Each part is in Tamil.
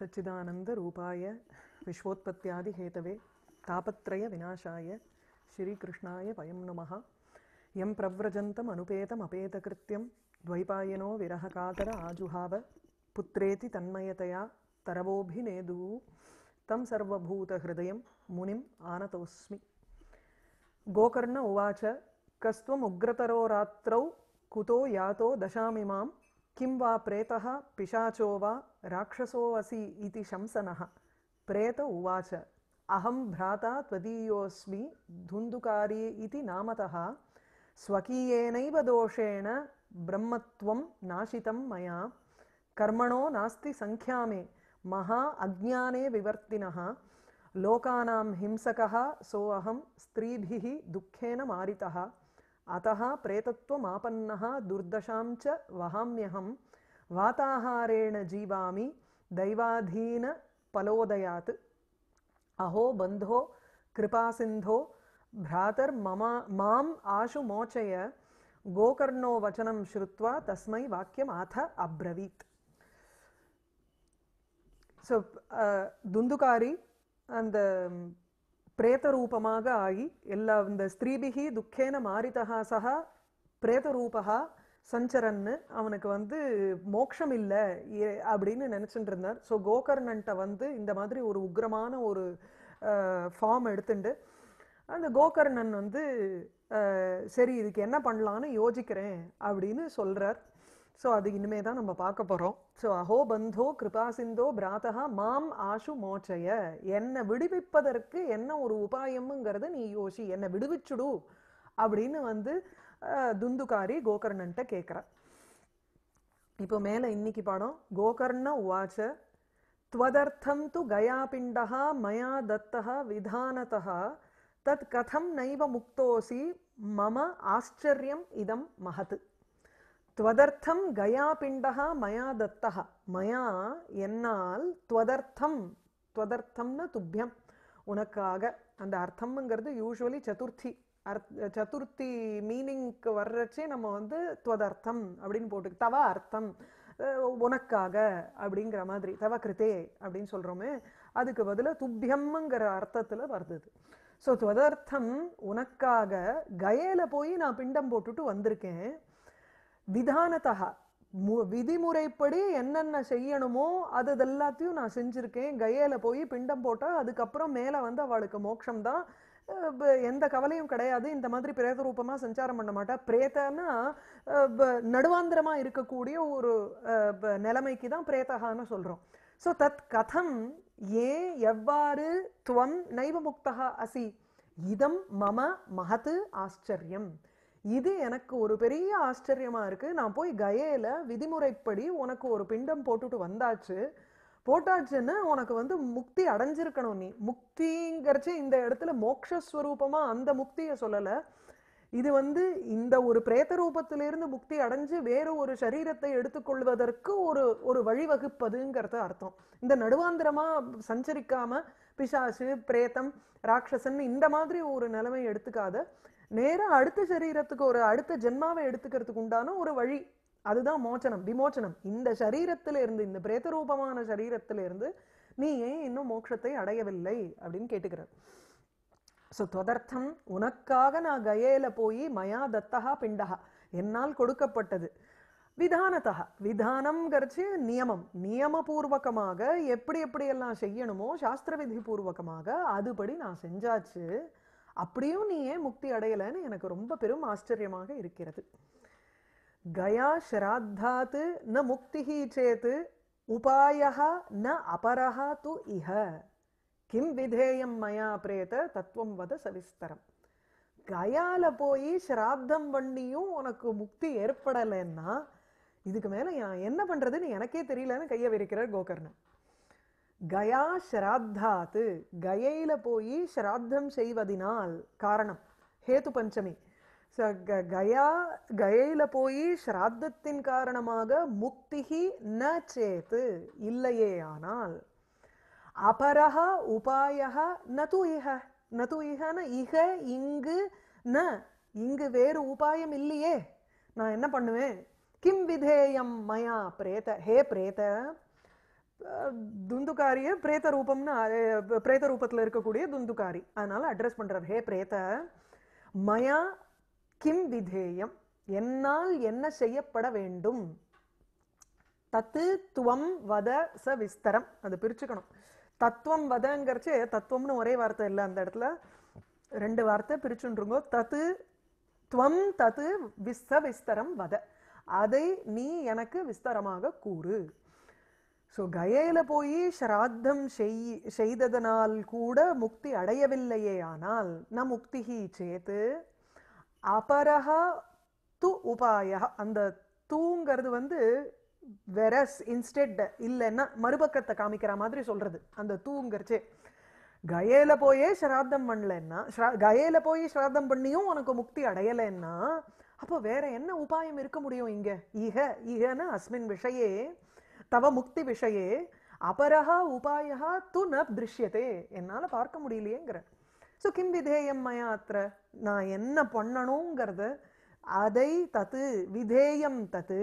सच्चिदानन्दरूपाय विश्वोत्पत्त्यादिहेतवे तापत्रयविनाशाय श्रीकृष्णाय वयं नुमः यं प्रव्रजन्तम् अनुपेतमपेतकृत्यं द्वैपायनो विरहकातर आजुहाव पुत्रेति तन्मयतया तरवोऽभिनेदू तं सर्वभूतहृदयं मुनिम् आनतोऽस्मि गोकर्ण उवाच कस्त्वमुग्रतरो रात्रौ कुतो यातो दशामिमां किं वा प्रेतः पिशाचो वा राक्षसोऽसि इति शंसनः प्रेत उवाच अहं भ्राता त्वदीयोऽस्मि धुन्धुकारी इति नामतः स्वकीयेनैव दोषेण ब्रह्मत्वं नाशितं मया कर्मणो नास्ति सङ्ख्या महा अज्ञाने विवर्तिनः लोकानां हिंसकः सोऽहं स्त्रीभिः दुःखेन मारितः अतः प्रेतत्वमापन्न दुर्दशा च वहाम्यहम वाताहारेण जीवामि पलोदयात अहो बंधो कृपासिन्धो भ्रातर माम् आशु मोचय गोकर्णो वचनं श्रुत्वा तस्मै वाक्यमाथ अब्रवीत सो दुंदुकारी uh, பிரேதரூபமாக ஆகி எல்லா இந்த ஸ்திரீபிகி துக்கேன மாரிதகா சகா பிரேதரூபகா சஞ்சரன்னு அவனுக்கு வந்து மோக்ஷம் இல்லை அப்படின்னு நினச்சிட்டு இருந்தார் ஸோ கோகர்ணன்ட்ட வந்து இந்த மாதிரி ஒரு உக்ரமான ஒரு ஃபார்ம் எடுத்துண்டு அந்த கோகர்ணன் வந்து சரி இதுக்கு என்ன பண்ணலான்னு யோசிக்கிறேன் அப்படின்னு சொல்கிறார் ஸோ அது இனிமே தான் நம்ம பார்க்க போகிறோம் ஸோ அஹோ பந்தோ கிருபாசிந்தோ பிராத்தகா மாம் ஆஷு மோட்சய என்னை விடுவிப்பதற்கு என்ன ஒரு உபாயம்ங்கிறத நீ யோசி என்னை விடுவிச்சுடு அப்படின்னு வந்து துந்துகாரி கோகர்ணன்ட்ட கேட்குறா இப்போ மேலே இன்னைக்கு பாடம் கோகர்ண உவாச்ச त्वदर्थं तु गयापिण्डः மயா दत्तः विधानतः தத் கதம் நைவ முக்தோசி மம ஆச்சரியம் இதம் மகத்து துவதர்த்தம் கயா பிண்டகா மயா தத்தகா மயா என்னால் துவதர்த்தம் துவதர்த்தம்னா துப்பியம் உனக்காக அந்த அர்த்தம்ங்கிறது யூஸ்வலி சதுர்த்தி அர்த் சதுர்த்தி மீனிங்க்கு வர்றச்சே நம்ம வந்து துவதர்த்தம் அப்படின்னு போட்டு தவ அர்த்தம் உனக்காக அப்படிங்கிற மாதிரி தவ கிருத்தே அப்படின்னு சொல்கிறோமே அதுக்கு பதிலாக துப்பியம்ங்கிற அர்த்தத்தில் வருது ஸோ துவதர்த்தம் உனக்காக கயையில் போய் நான் பிண்டம் போட்டுட்டு வந்திருக்கேன் விதானதா மு விதிமுறைப்படி என்னென்ன செய்யணுமோ அது எல்லாத்தையும் நான் செஞ்சுருக்கேன் கயையில் போய் பிண்டம் போட்டால் அதுக்கப்புறம் மேலே வந்து அவளுக்கு மோட்சம் தான் எந்த கவலையும் கிடையாது இந்த மாதிரி பிரேத ரூபமாக சஞ்சாரம் பண்ண மாட்டா பிரேத்தன்னா நடுவாந்திரமாக இருக்கக்கூடிய ஒரு நிலைமைக்கு தான் பிரேத்தகான்னு சொல்கிறோம் ஸோ தத் கதம் ஏன் எவ்வாறு துவம் நைவ அசி இதம் மம மகத்து ஆச்சரியம் இது எனக்கு ஒரு பெரிய ஆச்சரியமாக இருக்குது நான் போய் கயையில் விதிமுறைப்படி உனக்கு ஒரு பிண்டம் போட்டுட்டு வந்தாச்சு போட்டாச்சுன்னு உனக்கு வந்து முக்தி அடைஞ்சிருக்கணும் நீ முக்திங்கிறச்சு இந்த இடத்துல மோக்ஷஸ்வரூபமாக அந்த முக்தியை சொல்லலை இது வந்து இந்த ஒரு பிரேத ரூபத்திலிருந்து முக்தி அடைஞ்சு வேறு ஒரு சரீரத்தை எடுத்துக்கொள்வதற்கு ஒரு ஒரு வழிவகுப்பதுங்கிறது அர்த்தம் இந்த நடுவாந்திரமாக சஞ்சரிக்காமல் பிசாசு பிரேத்தம் ராட்சசன் இந்த மாதிரி ஒரு நிலைமை எடுத்துக்காத நேராக அடுத்த சரீரத்துக்கு ஒரு அடுத்த ஜென்மாவை எடுத்துக்கிறதுக்கு உண்டான ஒரு வழி அதுதான் மோச்சனம் விமோச்சனம் இந்த சரீரத்தில இருந்து இந்த பிரேத ரூபமான சரீரத்தில இருந்து நீ ஏன் இன்னும் மோட்சத்தை அடையவில்லை அப்படின்னு கேட்டுக்கிறார் ஸோ தொதர்த்தம் உனக்காக நான் கயேல போய் மயா தத்தகா பிண்டகா என்னால் கொடுக்கப்பட்டது விதானதா விதானம் கரைச்சி நியமம் நியமபூர்வகமாக எப்படி எப்படி எல்லாம் செய்யணுமோ சாஸ்திர விதி பூர்வகமாக அதுபடி நான் செஞ்சாச்சு அப்படியும் நீ ஏன் முக்தி அடையலைன்னு எனக்கு ரொம்ப பெரும் ஆச்சரியமாக இருக்கிறது கயா ஸ்ராத்தாத்து ந முக்திஹி சேத்து உபாயா ந அபரஹா து இஹ கிம் விதேயம் மயா பிரேத தத்துவம் வத சவிஸ்தரம் கயால போய் ஸ்ராத்தம் பண்ணியும் உனக்கு முக்தி ஏற்படலைன்னா இதுக்கு மேலே என்ன பண்ணுறதுன்னு எனக்கே தெரியலன்னு கையை விரிக்கிறார் கோகர்ணன் கயா ஸ்ராத்தாத்து கயையில் போய் ஸ்ராத்தம் செய்வதினால் காரணம் ஹேத்து பஞ்சமி ஸோ க கயா கயையில் போய் ஸ்ராத்தத்தின் காரணமாக முக்திஹி ந சேத்து இல்லையே ஆனால் அபரஹ உபாயக நது இஹ நது இஹன இக இங்கு ந இங்கு வேறு உபாயம் இல்லையே நான் என்ன பண்ணுவேன் கிம் விதேயம் மயா பிரேத ஹே பிரேத துந்துக்காரிய பிரேத ரூபம்னு பிரேத ரூபத்தில் இருக்கக்கூடிய துந்துக்காரி அதனால அட்ரஸ் பண்ணுறார் ஹே பிரேத மயா கிம் விதேயம் என்னால் என்ன செய்யப்பட வேண்டும் தத்து துவம் வத ச விஸ்தரம் அது பிரிச்சுக்கணும் தத்துவம் வதங்கிறச்சு தத்துவம்னு ஒரே வார்த்தை இல்லை அந்த இடத்துல ரெண்டு வார்த்தை பிரிச்சுன்றுங்கோ தத்து துவம் தத்து விஸ்த விஸ்தரம் வத அதை நீ எனக்கு விஸ்தரமாக கூறு ஸோ கயையில் போய் ஸ்ராத்தம் செய் செய்ததனால் கூட முக்தி அடையவில்லையே ஆனால் ந முக்திஹி சேத்து அபரக து உபாய அந்த தூங்கிறது வந்து வெரஸ் இன்ஸ்டெட் இல்லைன்னா மறுபக்கத்தை காமிக்கிற மாதிரி சொல்கிறது அந்த தூங்கிறச்சு கயையில் போயே ஸ்ராத்தம் பண்ணலன்னா ஸ்ரா கயையில் போய் ஸ்ராத்தம் பண்ணியும் உனக்கு முக்தி அடையலைன்னா அப்போ வேற என்ன உபாயம் இருக்க முடியும் இங்கே இக இகன்னு அஸ்மின் விஷயே தவ முக்தி விஷயே அபரஹா உபாயா து ந திருஷ்யதே என்னால் பார்க்க முடியலையேங்கிற ஸோ கிம் விதேயம் மயா அத்த நான் என்ன பண்ணணுங்கிறது அதை தத்து விதேயம் தத்து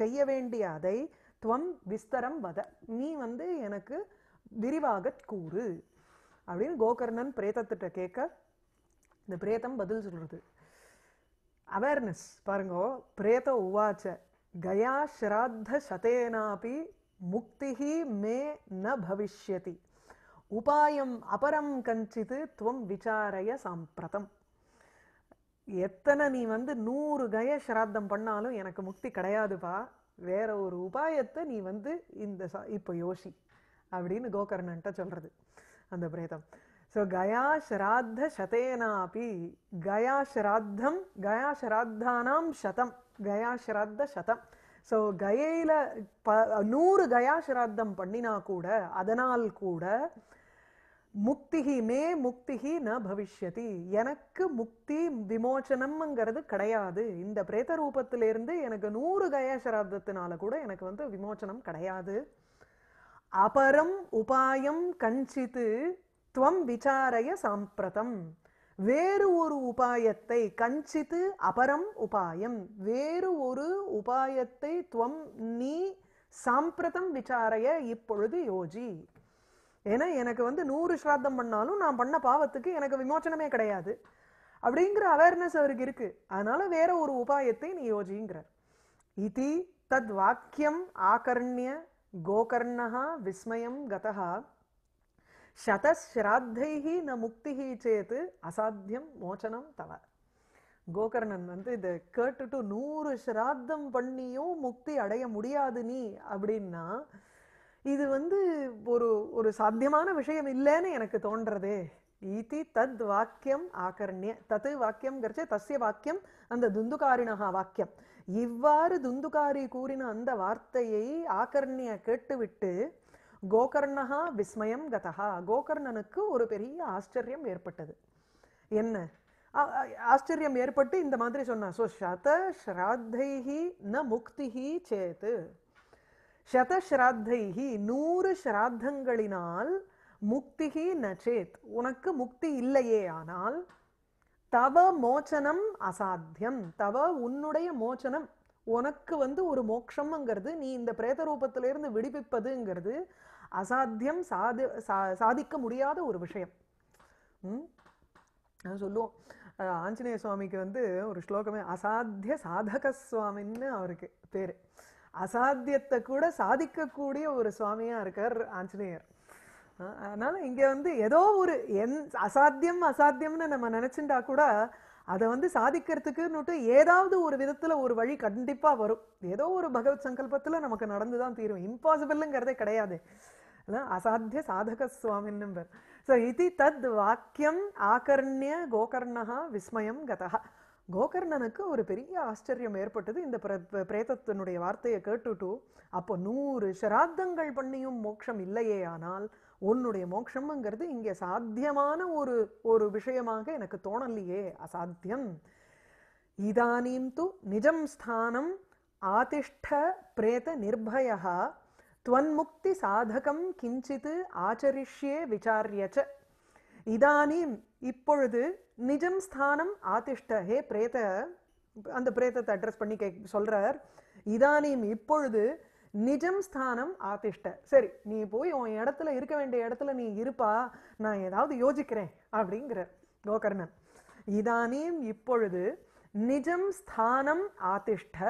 செய்ய வேண்டிய அதை துவம் விஸ்தரம் வத நீ வந்து எனக்கு விரிவாக கூறு அப்படின்னு கோகர்ணன் பிரேதத்திட்ட கேட்க இந்த பிரேதம் பதில் சொல்கிறது அவேர்னஸ் பாருங்க பிரேத உவாச்ச கயா ஸ்ராத்த சதேனாபி முக்தி மே ந பவிஷ்யதி உபாயம் அபரம் கஞ்சித்து துவம் விசாரய சாம்பிரதம் எத்தனை நீ வந்து நூறு கய ஸ்ராத்தம் பண்ணாலும் எனக்கு முக்தி கிடையாதுப்பா வேற ஒரு உபாயத்தை நீ வந்து இந்த இப்போ யோசி அப்படின்னு கோகர்ணன்ட்ட சொல்கிறது அந்த பிரேதம் ஸோ கயா ஸ்ராத்த சதேனாபி கயா ஸ்ராத்தம் கயா ஸ்ராத்தானாம் சதம் கயா ஷிராத சதம் ஸோ கயையில் ப நூறு கயா கயாஸ்ராத்தம் பண்ணினா கூட அதனால் கூட முக்திகி மே முக்திகி ந பவிஷ்யதி எனக்கு முக்தி விமோச்சனம்ங்கிறது கிடையாது இந்த பிரேத ரூபத்திலேருந்து எனக்கு நூறு கயா கயாசராதத்தினால கூட எனக்கு வந்து விமோச்சனம் கிடையாது அபரம் உபாயம் கஞ்சித்து துவம் விசாரய சாம்பிரதம் வேறு ஒரு உபாயத்தை கஞ்சித்து அபரம் உபாயம் வேறு ஒரு உபாயத்தை துவம் நீ சாம்பிரதம் விசாரைய இப்பொழுது யோஜி ஏன்னா எனக்கு வந்து நூறு ஸ்ராத்தம் பண்ணாலும் நான் பண்ண பாவத்துக்கு எனக்கு விமோச்சனமே கிடையாது அப்படிங்கிற அவேர்னஸ் அவருக்கு இருக்கு அதனால வேற ஒரு உபாயத்தை நீ யோஜிங்கிறார் இதி தத் வாக்கியம் ஆகர்ணிய கோகர்ணகா விஸ்மயம் கதகா சதஸ்ராத்தைஹி ந முக்தி சேத்து அசாத்தியம் மோச்சனம் தவ கோகர்ணன் வந்து இதை கேட்டுட்டு நூறு ஸ்ராத்தம் பண்ணியும் முக்தி அடைய முடியாது நீ அப்படின்னா இது வந்து ஒரு ஒரு சாத்தியமான விஷயம் இல்லைன்னு எனக்கு தோன்றதே ஈதி தத் வாக்கியம் ஆகர்ணிய தத்து கரிச்சே தஸ்ய வாக்கியம் அந்த துந்துகாரினகா வாக்கியம் இவ்வாறு துந்துகாரி கூறின அந்த வார்த்தையை ஆகர்ணிய கேட்டுவிட்டு கோகர்ணகா விஸ்மயம் கதகா கோகர்ணனுக்கு ஒரு பெரிய ஆச்சரியம் ஏற்பட்டது என்ன ஆச்சரியம் ஏற்பட்டு இந்த மாதிரி சொன்னா ஸோ சத ஸ்ராத்தைஹி ந முக்திஹி சேத்து சத ஸ்ராத்தைஹி நூறு ஸ்ராத்தங்களினால் முக்திஹி நச்சேத் உனக்கு முக்தி இல்லையே ஆனால் தவ மோச்சனம் அசாத்தியம் தவ உன்னுடைய மோச்சனம் உனக்கு வந்து ஒரு மோட்சம்ங்கிறது நீ இந்த பிரேத ரூபத்திலிருந்து விடுவிப்பதுங்கிறது அசாத்தியம் சாது சா சாதிக்க முடியாத ஒரு விஷயம் சொல்லுவோம் ஆஞ்சநேய சுவாமிக்கு வந்து ஒரு ஸ்லோகமே அசாத்திய சாதக சுவாமின்னு அவருக்கு பேர் அசாத்தியத்தை கூட சாதிக்கக்கூடிய ஒரு சுவாமியாக இருக்கார் ஆஞ்சநேயர் அதனால் இங்கே வந்து ஏதோ ஒரு எந் அசாத்தியம் அசாத்தியம்னு நம்ம நினச்சிட்டா கூட அதை வந்து சாதிக்கிறதுக்குன்னுட்டு ஏதாவது ஒரு விதத்தில் ஒரு வழி கண்டிப்பாக வரும் ஏதோ ஒரு பகவத் சங்கல்பத்தில் நமக்கு நடந்து தான் தீரும் இம்பாசிபிள்ங்கிறதே கிடையாது அசாத்திய சாதக சுவாமின்னு ஸோ இது தத் வாக்கியம் ஆகர்ணிய கோகர்ணா விஸ்மயம் கதா கோகர்ணனுக்கு ஒரு பெரிய ஆச்சரியம் ஏற்பட்டது இந்த பிரேதத்தினுடைய வார்த்தையை கேட்டுட்டு அப்போ நூறு சராத்தங்கள் பண்ணியும் மோட்சம் இல்லையே ஆனால் உன்னுடைய மோட்சம்ங்கிறது இங்கே சாத்தியமான ஒரு ஒரு விஷயமாக எனக்கு தோணலையே அசாத்தியம் இதானீம் து நிஜம் ஸ்தானம் ஆதிஷ்ட பிரேத நிர்பயா त्वन्मुक्ति சாதகம் கிஞ்சித் ஆச்சரிஷ்யே விசாரியச்ச இதானீம் இப்பொழுது நிஜம் ஸ்தானம் ஆதிஷ்ட ஹே பிரேத அந்த பிரேதத்தை அட்ரஸ் பண்ணி கே சொல்கிறார் இதானீம் இப்பொழுது நிஜம் ஸ்தானம் ஆதிஷ்ட சரி நீ போய் உன் இடத்துல இருக்க வேண்டிய இடத்துல நீ இருப்பா நான் ஏதாவது யோசிக்கிறேன் அப்படிங்கிற கோகர்ணன் இதானீம் இப்பொழுது நிஜம் ஸ்தானம் ஆதிஷ்ட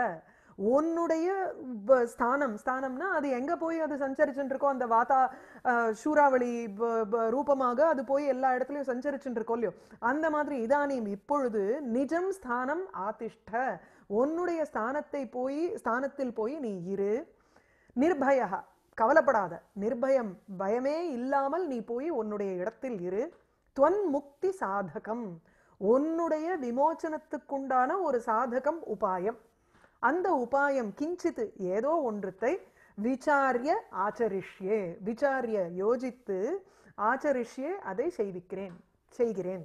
உன்னுடைய ஸ்தானம் ஸ்தானம்னா அது எங்க போய் அது சஞ்சரிச்சுட்டு இருக்கோ அந்த வாத்தா சூறாவளி ரூபமாக அது போய் எல்லா இடத்துலயும் சஞ்சரிச்சுட்டு இருக்கோ இல்லையோ அந்த மாதிரி இதானியம் இப்பொழுது நிஜம் ஸ்தானம் ஆதிஷ்ட உன்னுடைய ஸ்தானத்தை போய் ஸ்தானத்தில் போய் நீ இரு நிர்பயா கவலைப்படாத நிர்பயம் பயமே இல்லாமல் நீ போய் உன்னுடைய இடத்தில் இரு துவன் முக்தி சாதகம் உன்னுடைய விமோச்சனத்துக்குண்டான ஒரு சாதகம் உபாயம் அந்த உபாயம் கிஞ்சித்து ஏதோ ஒன்றத்தை விசாரிய ஆச்சரிஷ்யே விசாரிய யோசித்து ஆச்சரிஷ்யே அதை செய்விக்கிறேன் செய்கிறேன்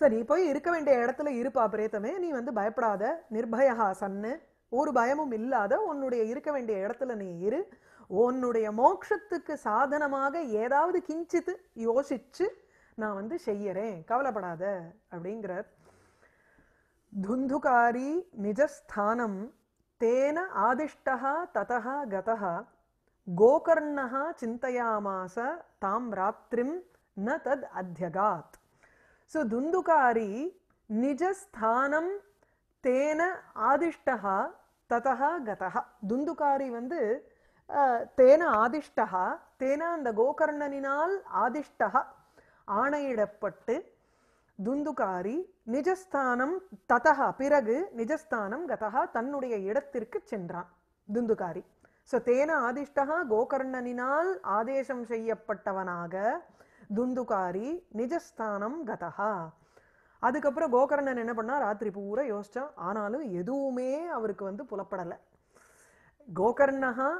சரி போய் இருக்க வேண்டிய இடத்துல இருப்பா பிரேத்தமே நீ வந்து பயப்படாத நிர்பயா சன்னு ஒரு பயமும் இல்லாத உன்னுடைய இருக்க வேண்டிய இடத்துல நீ இரு உன்னுடைய மோட்சத்துக்கு சாதனமாக ஏதாவது கிஞ்சித்து யோசிச்சு நான் வந்து செய்யறேன் கவலைப்படாத அப்படிங்கிற धुन्दुकारी निजस्थानं तेन आदिष्टः ततः गतः गोकर्णः चिन्तयामास तां रात्रिं न तद् अध्यगात् सो धुन्दुकारी निजस्थानं तेन आदिष्टः ततः गतः दुन्दुकारी वन् तेन आदिष्टः तेन अन्द गोकर्णनिनाल् आदिष्टः आणयपट्ट् दुन्दुकारी நிஜஸ்தானம் ததகா பிறகு நிஜஸ்தானம் கதகா தன்னுடைய இடத்திற்கு சென்றான் துந்துகாரி ஸோ தேன ஆதிஷ்டகா கோகர்ணனினால் ஆதேசம் செய்யப்பட்டவனாக துந்துகாரி நிஜஸ்தானம் கதகா அதுக்கப்புறம் கோகர்ணன் என்ன பண்ணால் ராத்திரி பூரா யோசித்தான் ஆனாலும் எதுவுமே அவருக்கு வந்து புலப்படலை கோகர்ணகா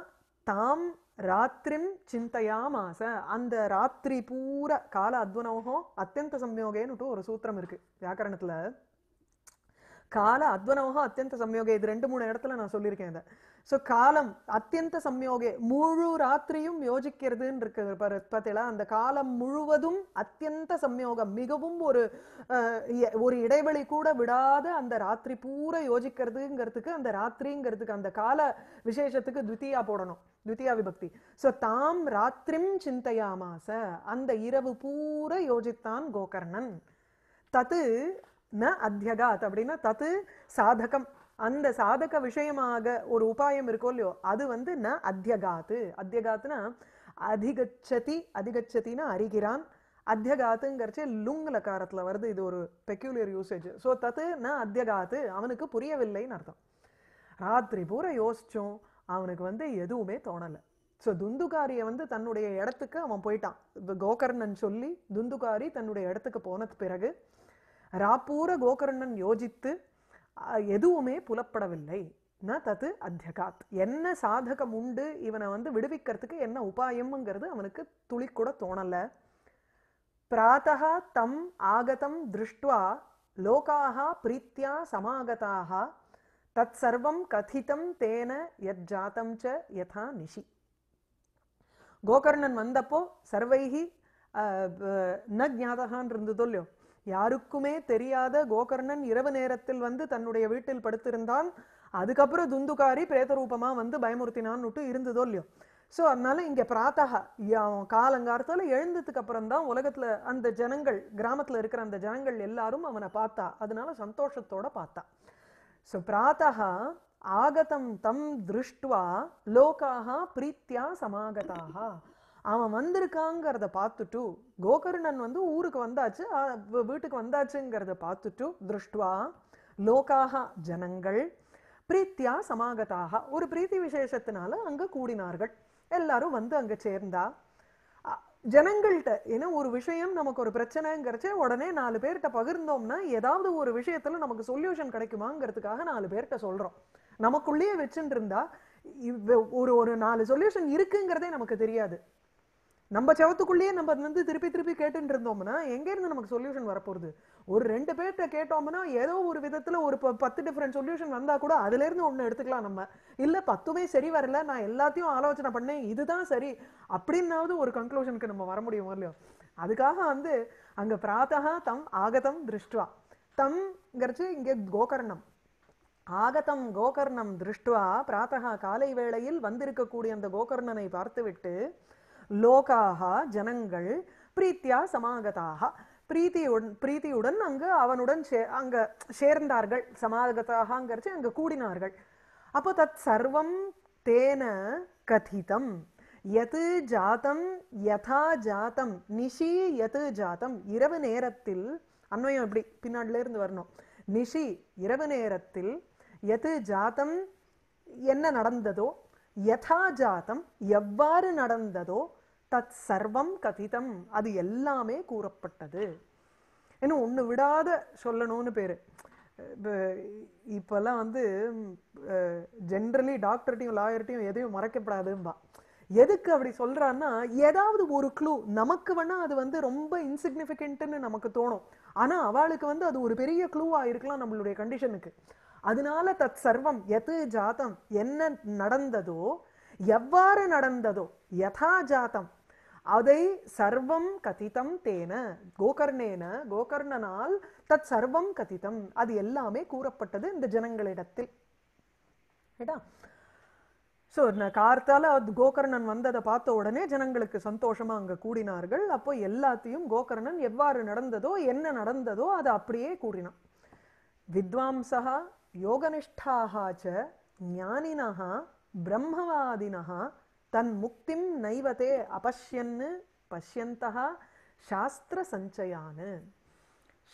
தாம் ராத்திரிம் சிந்தையாமாச அந்த ராத்திரி பூர கால அத்வனோகம் அத்தியந்த சம்யோகேன்னுட்டு ஒரு சூத்திரம் இருக்குது வியாக்கரணத்துல கால அத்வனோகம் அத்தியந்த சம்யோகே இது ரெண்டு மூணு இடத்துல நான் சொல்லியிருக்கேன் இதை ஸோ காலம் அத்தியந்த சம்யோகே முழு ராத்திரியும் யோசிக்கிறதுன்னு இருக்கு பார்த்தீங்களா அந்த காலம் முழுவதும் அத்தியந்த சம்யோகம் மிகவும் ஒரு ஒரு இடைவெளி கூட விடாத அந்த ராத்திரி பூரா யோசிக்கிறதுங்கிறதுக்கு அந்த ராத்திரிங்கிறதுக்கு அந்த கால விசேஷத்துக்கு துத்தியா போடணும் துவித்தியா விபக்தி ஸோ தாம் ராத்திரிம் சிந்தையாமாச அந்த இரவு பூர யோஜித்தான் கோகர்ணன் தத்து ந அத்தியகாத் அப்படின்னா தத்து சாதகம் அந்த சாதக விஷயமாக ஒரு உபாயம் இருக்கோ இல்லையோ அது வந்து ந அத்தியகாத்து அத்தியகாத்துனா அதிகச்சதி அதிகச்சதினா அறிகிறான் அத்தியகாத்துங்கிறச்சு லுங் லக்காரத்தில் வருது இது ஒரு பெக்யூலியர் யூசேஜ் ஸோ தத்து ந அத்தியகாத்து அவனுக்கு புரியவில்லைன்னு அர்த்தம் ராத்திரி பூரா யோசிச்சோம் அவனுக்கு வந்து எதுவுமே தோணலை ஸோ துந்துகாரியை வந்து தன்னுடைய இடத்துக்கு அவன் போயிட்டான் கோகர்ணன் சொல்லி துந்துகாரி தன்னுடைய இடத்துக்கு போனது பிறகு ராப்பூர கோகர்ணன் யோசித்து எதுவுமே புலப்படவில்லை தத்து அத்தியகாத் என்ன சாதகம் உண்டு இவனை வந்து விடுவிக்கிறதுக்கு என்ன உபாயம்ங்கிறது அவனுக்கு துளி கூட தோணலை பிராத்தகா தம் ஆகதம் திருஷ்டுவா லோகாக பிரீத்தியா சமாகதாக தத் சர்வம் கதிதம் தேன யத் ஜாத்தம் ச யதா நிஷி கோகர்ணன் வந்தப்போ சர்வைகி ந ஜாதகான் இருந்ததோ இல்லையோ யாருக்குமே தெரியாத கோகர்ணன் இரவு நேரத்தில் வந்து தன்னுடைய வீட்டில் படுத்திருந்தான் அதுக்கப்புறம் துந்துகாரி ரூபமா வந்து பயமுறுத்தினான்னு இருந்ததோ இல்லையோ ஸோ அதனால இங்கே பிராத்தகா காலங்காலத்தில் எழுந்ததுக்கு அப்புறம் தான் உலகத்தில் அந்த ஜனங்கள் கிராமத்தில் இருக்கிற அந்த ஜனங்கள் எல்லாரும் அவனை பார்த்தா அதனால சந்தோஷத்தோட பார்த்தா सो प्रातः ஆகதம் தம் திருஷ்டுவா லோக்காக பிரீத்தியா சமாகதாக அவன் வந்திருக்காங்கிறத பார்த்துட்டு கோகர்ணன் வந்து ஊருக்கு வந்தாச்சு வீட்டுக்கு வந்தாச்சுங்கிறத பார்த்துட்டு திருஷ்டுவா லோக்காக ஜனங்கள் பிரீத்தியா சமாகதாக ஒரு பிரீத்தி விசேஷத்தினால அங்கே கூடினார்கள் எல்லாரும் வந்து அங்கே சேர்ந்தா ஜனங்கள்கிட்ட ஏன்னா ஒரு விஷயம் நமக்கு ஒரு பிரச்சனைங்கிறச்சே உடனே நாலு பேர்கிட்ட பகிர்ந்தோம்னா ஏதாவது ஒரு விஷயத்துல நமக்கு சொல்யூஷன் கிடைக்குமாங்கிறதுக்காக நாலு பேர்கிட்ட சொல்றோம் நமக்குள்ளேயே வச்சுட்டு இருந்தா ஒரு ஒரு நாலு சொல்யூஷன் இருக்குங்கிறதே நமக்கு தெரியாது நம்ம செவத்துக்குள்ளேயே நம்ம வந்து திருப்பி திருப்பி கேட்டுட்டு இருந்தோம்னா எங்கேருந்து நமக்கு சொல்யூஷன் வரப்போகுது ஒரு ரெண்டு பேர்கிட்ட கேட்டோம்னா ஏதோ ஒரு விதத்தில் ஒரு பத்து டிஃப்ரெண்ட் சொல்யூஷன் வந்தால் கூட அதுலேருந்து ஒன்று எடுத்துக்கலாம் நம்ம இல்லை பத்துமே சரி வரல நான் எல்லாத்தையும் ஆலோசனை பண்ணேன் இதுதான் சரி அப்படின்னாவது ஒரு கன்க்ளூஷனுக்கு நம்ம வர முடியும் இல்லையோ அதுக்காக வந்து அங்கே பிராத்தகா தம் ஆகதம் திருஷ்டுவா தம்ங்கிறச்சு இங்கே கோகர்ணம் ஆகதம் கோகர்ணம் திருஷ்டுவா பிராத்தகா காலை வேளையில் வந்திருக்கக்கூடிய அந்த கோகர்ணனை பார்த்துவிட்டு லோகாக ஜனங்கள் பிரீத்தியா சமாகதாக பிரீத்தியுடன் பிரீத்தியுடன் அங்கு அவனுடன் சே அங்க சேர்ந்தார்கள் சமாகதாகங்கிறச்சு அங்கு கூடினார்கள் அப்போ தத் சர்வம் தேன கதிதம் எது ஜாதம் யதா ஜாதம் நிஷி எது ஜாதம் இரவு நேரத்தில் அன்வயம் எப்படி பின்னாடிலேருந்து வரணும் நிஷி இரவு நேரத்தில் எது ஜாதம் என்ன நடந்ததோ யதா ஜாதம் எவ்வாறு நடந்ததோ தத் சர்வம் கதிதம் அது எல்லாமே கூறப்பட்டது ஏன்னா ஒன்று விடாத சொல்லணும்னு பேர் இப்போல்லாம் வந்து ஜென்ரலி டாக்டர்ட்டையும் லாயர்ட்டையும் எதையும் மறைக்கப்படாதும்பா எதுக்கு அப்படி சொல்கிறான்னா ஏதாவது ஒரு க்ளூ நமக்கு வேணால் அது வந்து ரொம்ப இன்சிக்னிஃபிகண்ட்டுன்னு நமக்கு தோணும் ஆனால் அவளுக்கு வந்து அது ஒரு பெரிய க்ளூவாக இருக்கலாம் நம்மளுடைய கண்டிஷனுக்கு அதனால தத் சர்வம் எது ஜாதம் என்ன நடந்ததோ எவ்வாறு நடந்ததோ யதாஜாத்தம் அதை சர்வம் கதிதம் தேன கோகர்ணேன கோகர்ணனால் தத் சர்வம் கதிதம் அது எல்லாமே கூறப்பட்டது இந்த ஜனங்களிடத்தில் ரைட்டா ஸோ கார்த்தால கோகர்ணன் வந்ததை பார்த்த உடனே ஜனங்களுக்கு சந்தோஷமாக அங்க கூடினார்கள் அப்போ எல்லாத்தையும் கோகர்ணன் எவ்வாறு நடந்ததோ என்ன நடந்ததோ அது அப்படியே கூறினான் வித்வாம்சா யோகனிஷ்டாக ஞானினா பிரம்மவாதினா தன் முக்திம் நைவதே அபஷ்யன்னு பஷ்யந்தா சாஸ்திர சஞ்சயானு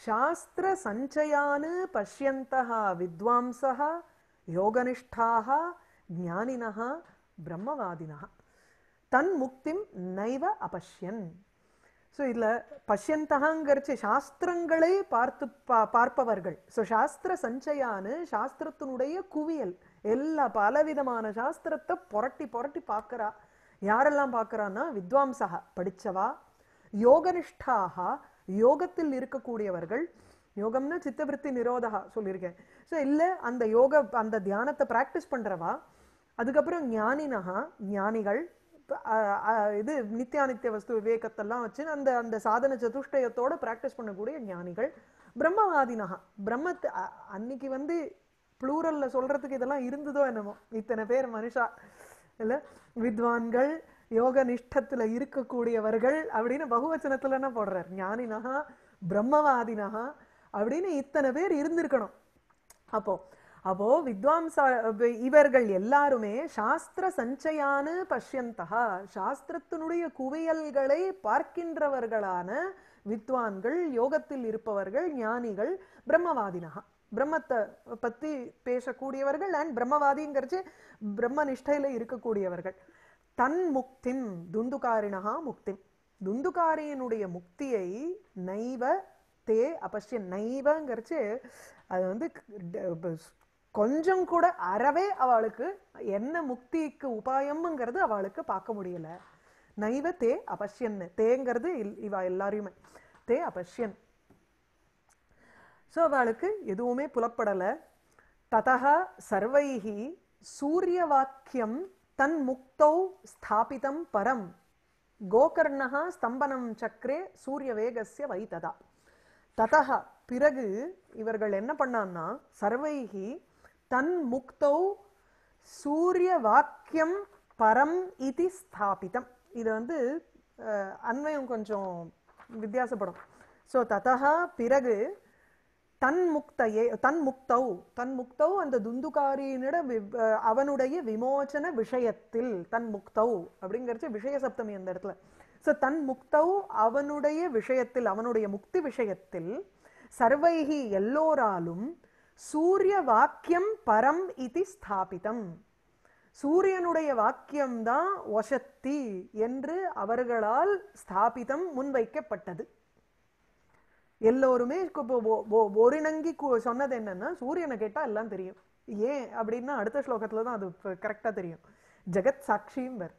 சாஸ்திர சஞ்சயானு பஷ்யந்தா வித்வாம்சா யோகனிஷ்டாக ஞானினா பிரம்மவாதினா தன் முக்திம் நைவ அபஷ்யன் ஸோ இதில் பஷ்யந்தகாங்கிறச்சு சாஸ்திரங்களை பார்த்து பா பார்ப்பவர்கள் ஸோ சாஸ்திர சஞ்சயானு சாஸ்திரத்தினுடைய குவியல் எல்லா பலவிதமான சாஸ்திரத்தை புரட்டி புரட்டி பார்க்குறா யாரெல்லாம் பார்க்குறான்னா வித்வாம்சகா படித்தவா யோகனிஷ்டாகா யோகத்தில் இருக்கக்கூடியவர்கள் யோகம்னா சித்தவருத்தி நிரோதகா சொல்லியிருக்கேன் ஸோ இல்லை அந்த யோக அந்த தியானத்தை ப்ராக்டிஸ் பண்ணுறவா அதுக்கப்புறம் ஞானினகா ஞானிகள் இது நித்தியானித்திய வஸ்து விவேகத்தெல்லாம் வச்சு அந்த அந்த சாதன சதுஷ்டயத்தோடு ப்ராக்டிஸ் பண்ணக்கூடிய ஞானிகள் பிரம்மவாதினகா பிரம்மத்தை அன்னைக்கு வந்து ப்ளூரலில் சொல்கிறதுக்கு இதெல்லாம் இருந்ததோ என்னமோ இத்தனை பேர் மனுஷா இல்லை வித்வான்கள் யோக நிஷ்டத்தில் இருக்கக்கூடியவர்கள் அப்படின்னு என்ன போடுறார் ஞானினஹா பிரம்மவாதினகா அப்படின்னு இத்தனை பேர் இருந்திருக்கணும் அப்போ அப்போ வித்வாம்சா இவர்கள் எல்லாருமே சாஸ்திர சஞ்சயானு பஷ்யந்தா சாஸ்திரத்தினுடைய குவியல்களை பார்க்கின்றவர்களான வித்வான்கள் யோகத்தில் இருப்பவர்கள் ஞானிகள் பிரம்மவாதினகா பிரம்மத்தை பற்றி பேசக்கூடியவர்கள் அண்ட் பிரம்மவாதிங்கிறது பிரம்ம நிஷ்டையில் இருக்கக்கூடியவர்கள் தன் முக்திம் துந்துகாரினா முக்திம் துந்துகாரியினுடைய முக்தியை நைவ தே அபஷ்யன் நைவங்கிறச்சு அது வந்து கொஞ்சம் கூட அறவே அவளுக்கு என்ன முக்திக்கு உபாயம்ங்கிறது அவளுக்கு பார்க்க முடியல நைவ தே அபஷ்யன்னு தேங்கிறது இல் இவா எல்லாரையுமே தே அபஷ்யன் ஸோ அவளுக்கு எதுவுமே புலப்படலை ததா சர்வைகி சூரிய வாக்கியம் தன் முக்தௌ ஸ்தாபிதம் பரம் கோகர்ணா ஸ்தம்பனம் சக்கரே சூரிய வேகசிய வைத்ததா ததா பிறகு இவர்கள் என்ன பண்ணான்னா சர்வைகி தன் முக்தௌ சூரிய வாக்கியம் பரம் இது ஸ்தாபிதம் இது வந்து அன்வயம் கொஞ்சம் வித்தியாசப்படும் ஸோ ததா பிறகு தன்முக்தையே தன்முக்தௌ தன்முக்தௌ அந்த துந்துகாரியினிடம் அவனுடைய விமோச்சன விஷயத்தில் தன்முக்தௌ அப்படிங்கிறச்சு விஷய சப்தமி அந்த இடத்துல ஸோ தன்முக்தௌ அவனுடைய விஷயத்தில் அவனுடைய முக்தி விஷயத்தில் சர்வைகி எல்லோராலும் சூரிய வாக்கியம் பரம் இது ஸ்தாபிதம் சூரியனுடைய வாக்கியம்தான் ஒசத்தி என்று அவர்களால் ஸ்தாபிதம் முன்வைக்கப்பட்டது எல்லோருமே ஒரிணங்கி சொன்னது என்னன்னா சூரியனை கேட்டால் எல்லாம் தெரியும் ஏன் அப்படின்னா அடுத்த ஸ்லோகத்தில் தான் அது கரெக்டாக தெரியும் ஜெகத் சாட்சியும் வேறு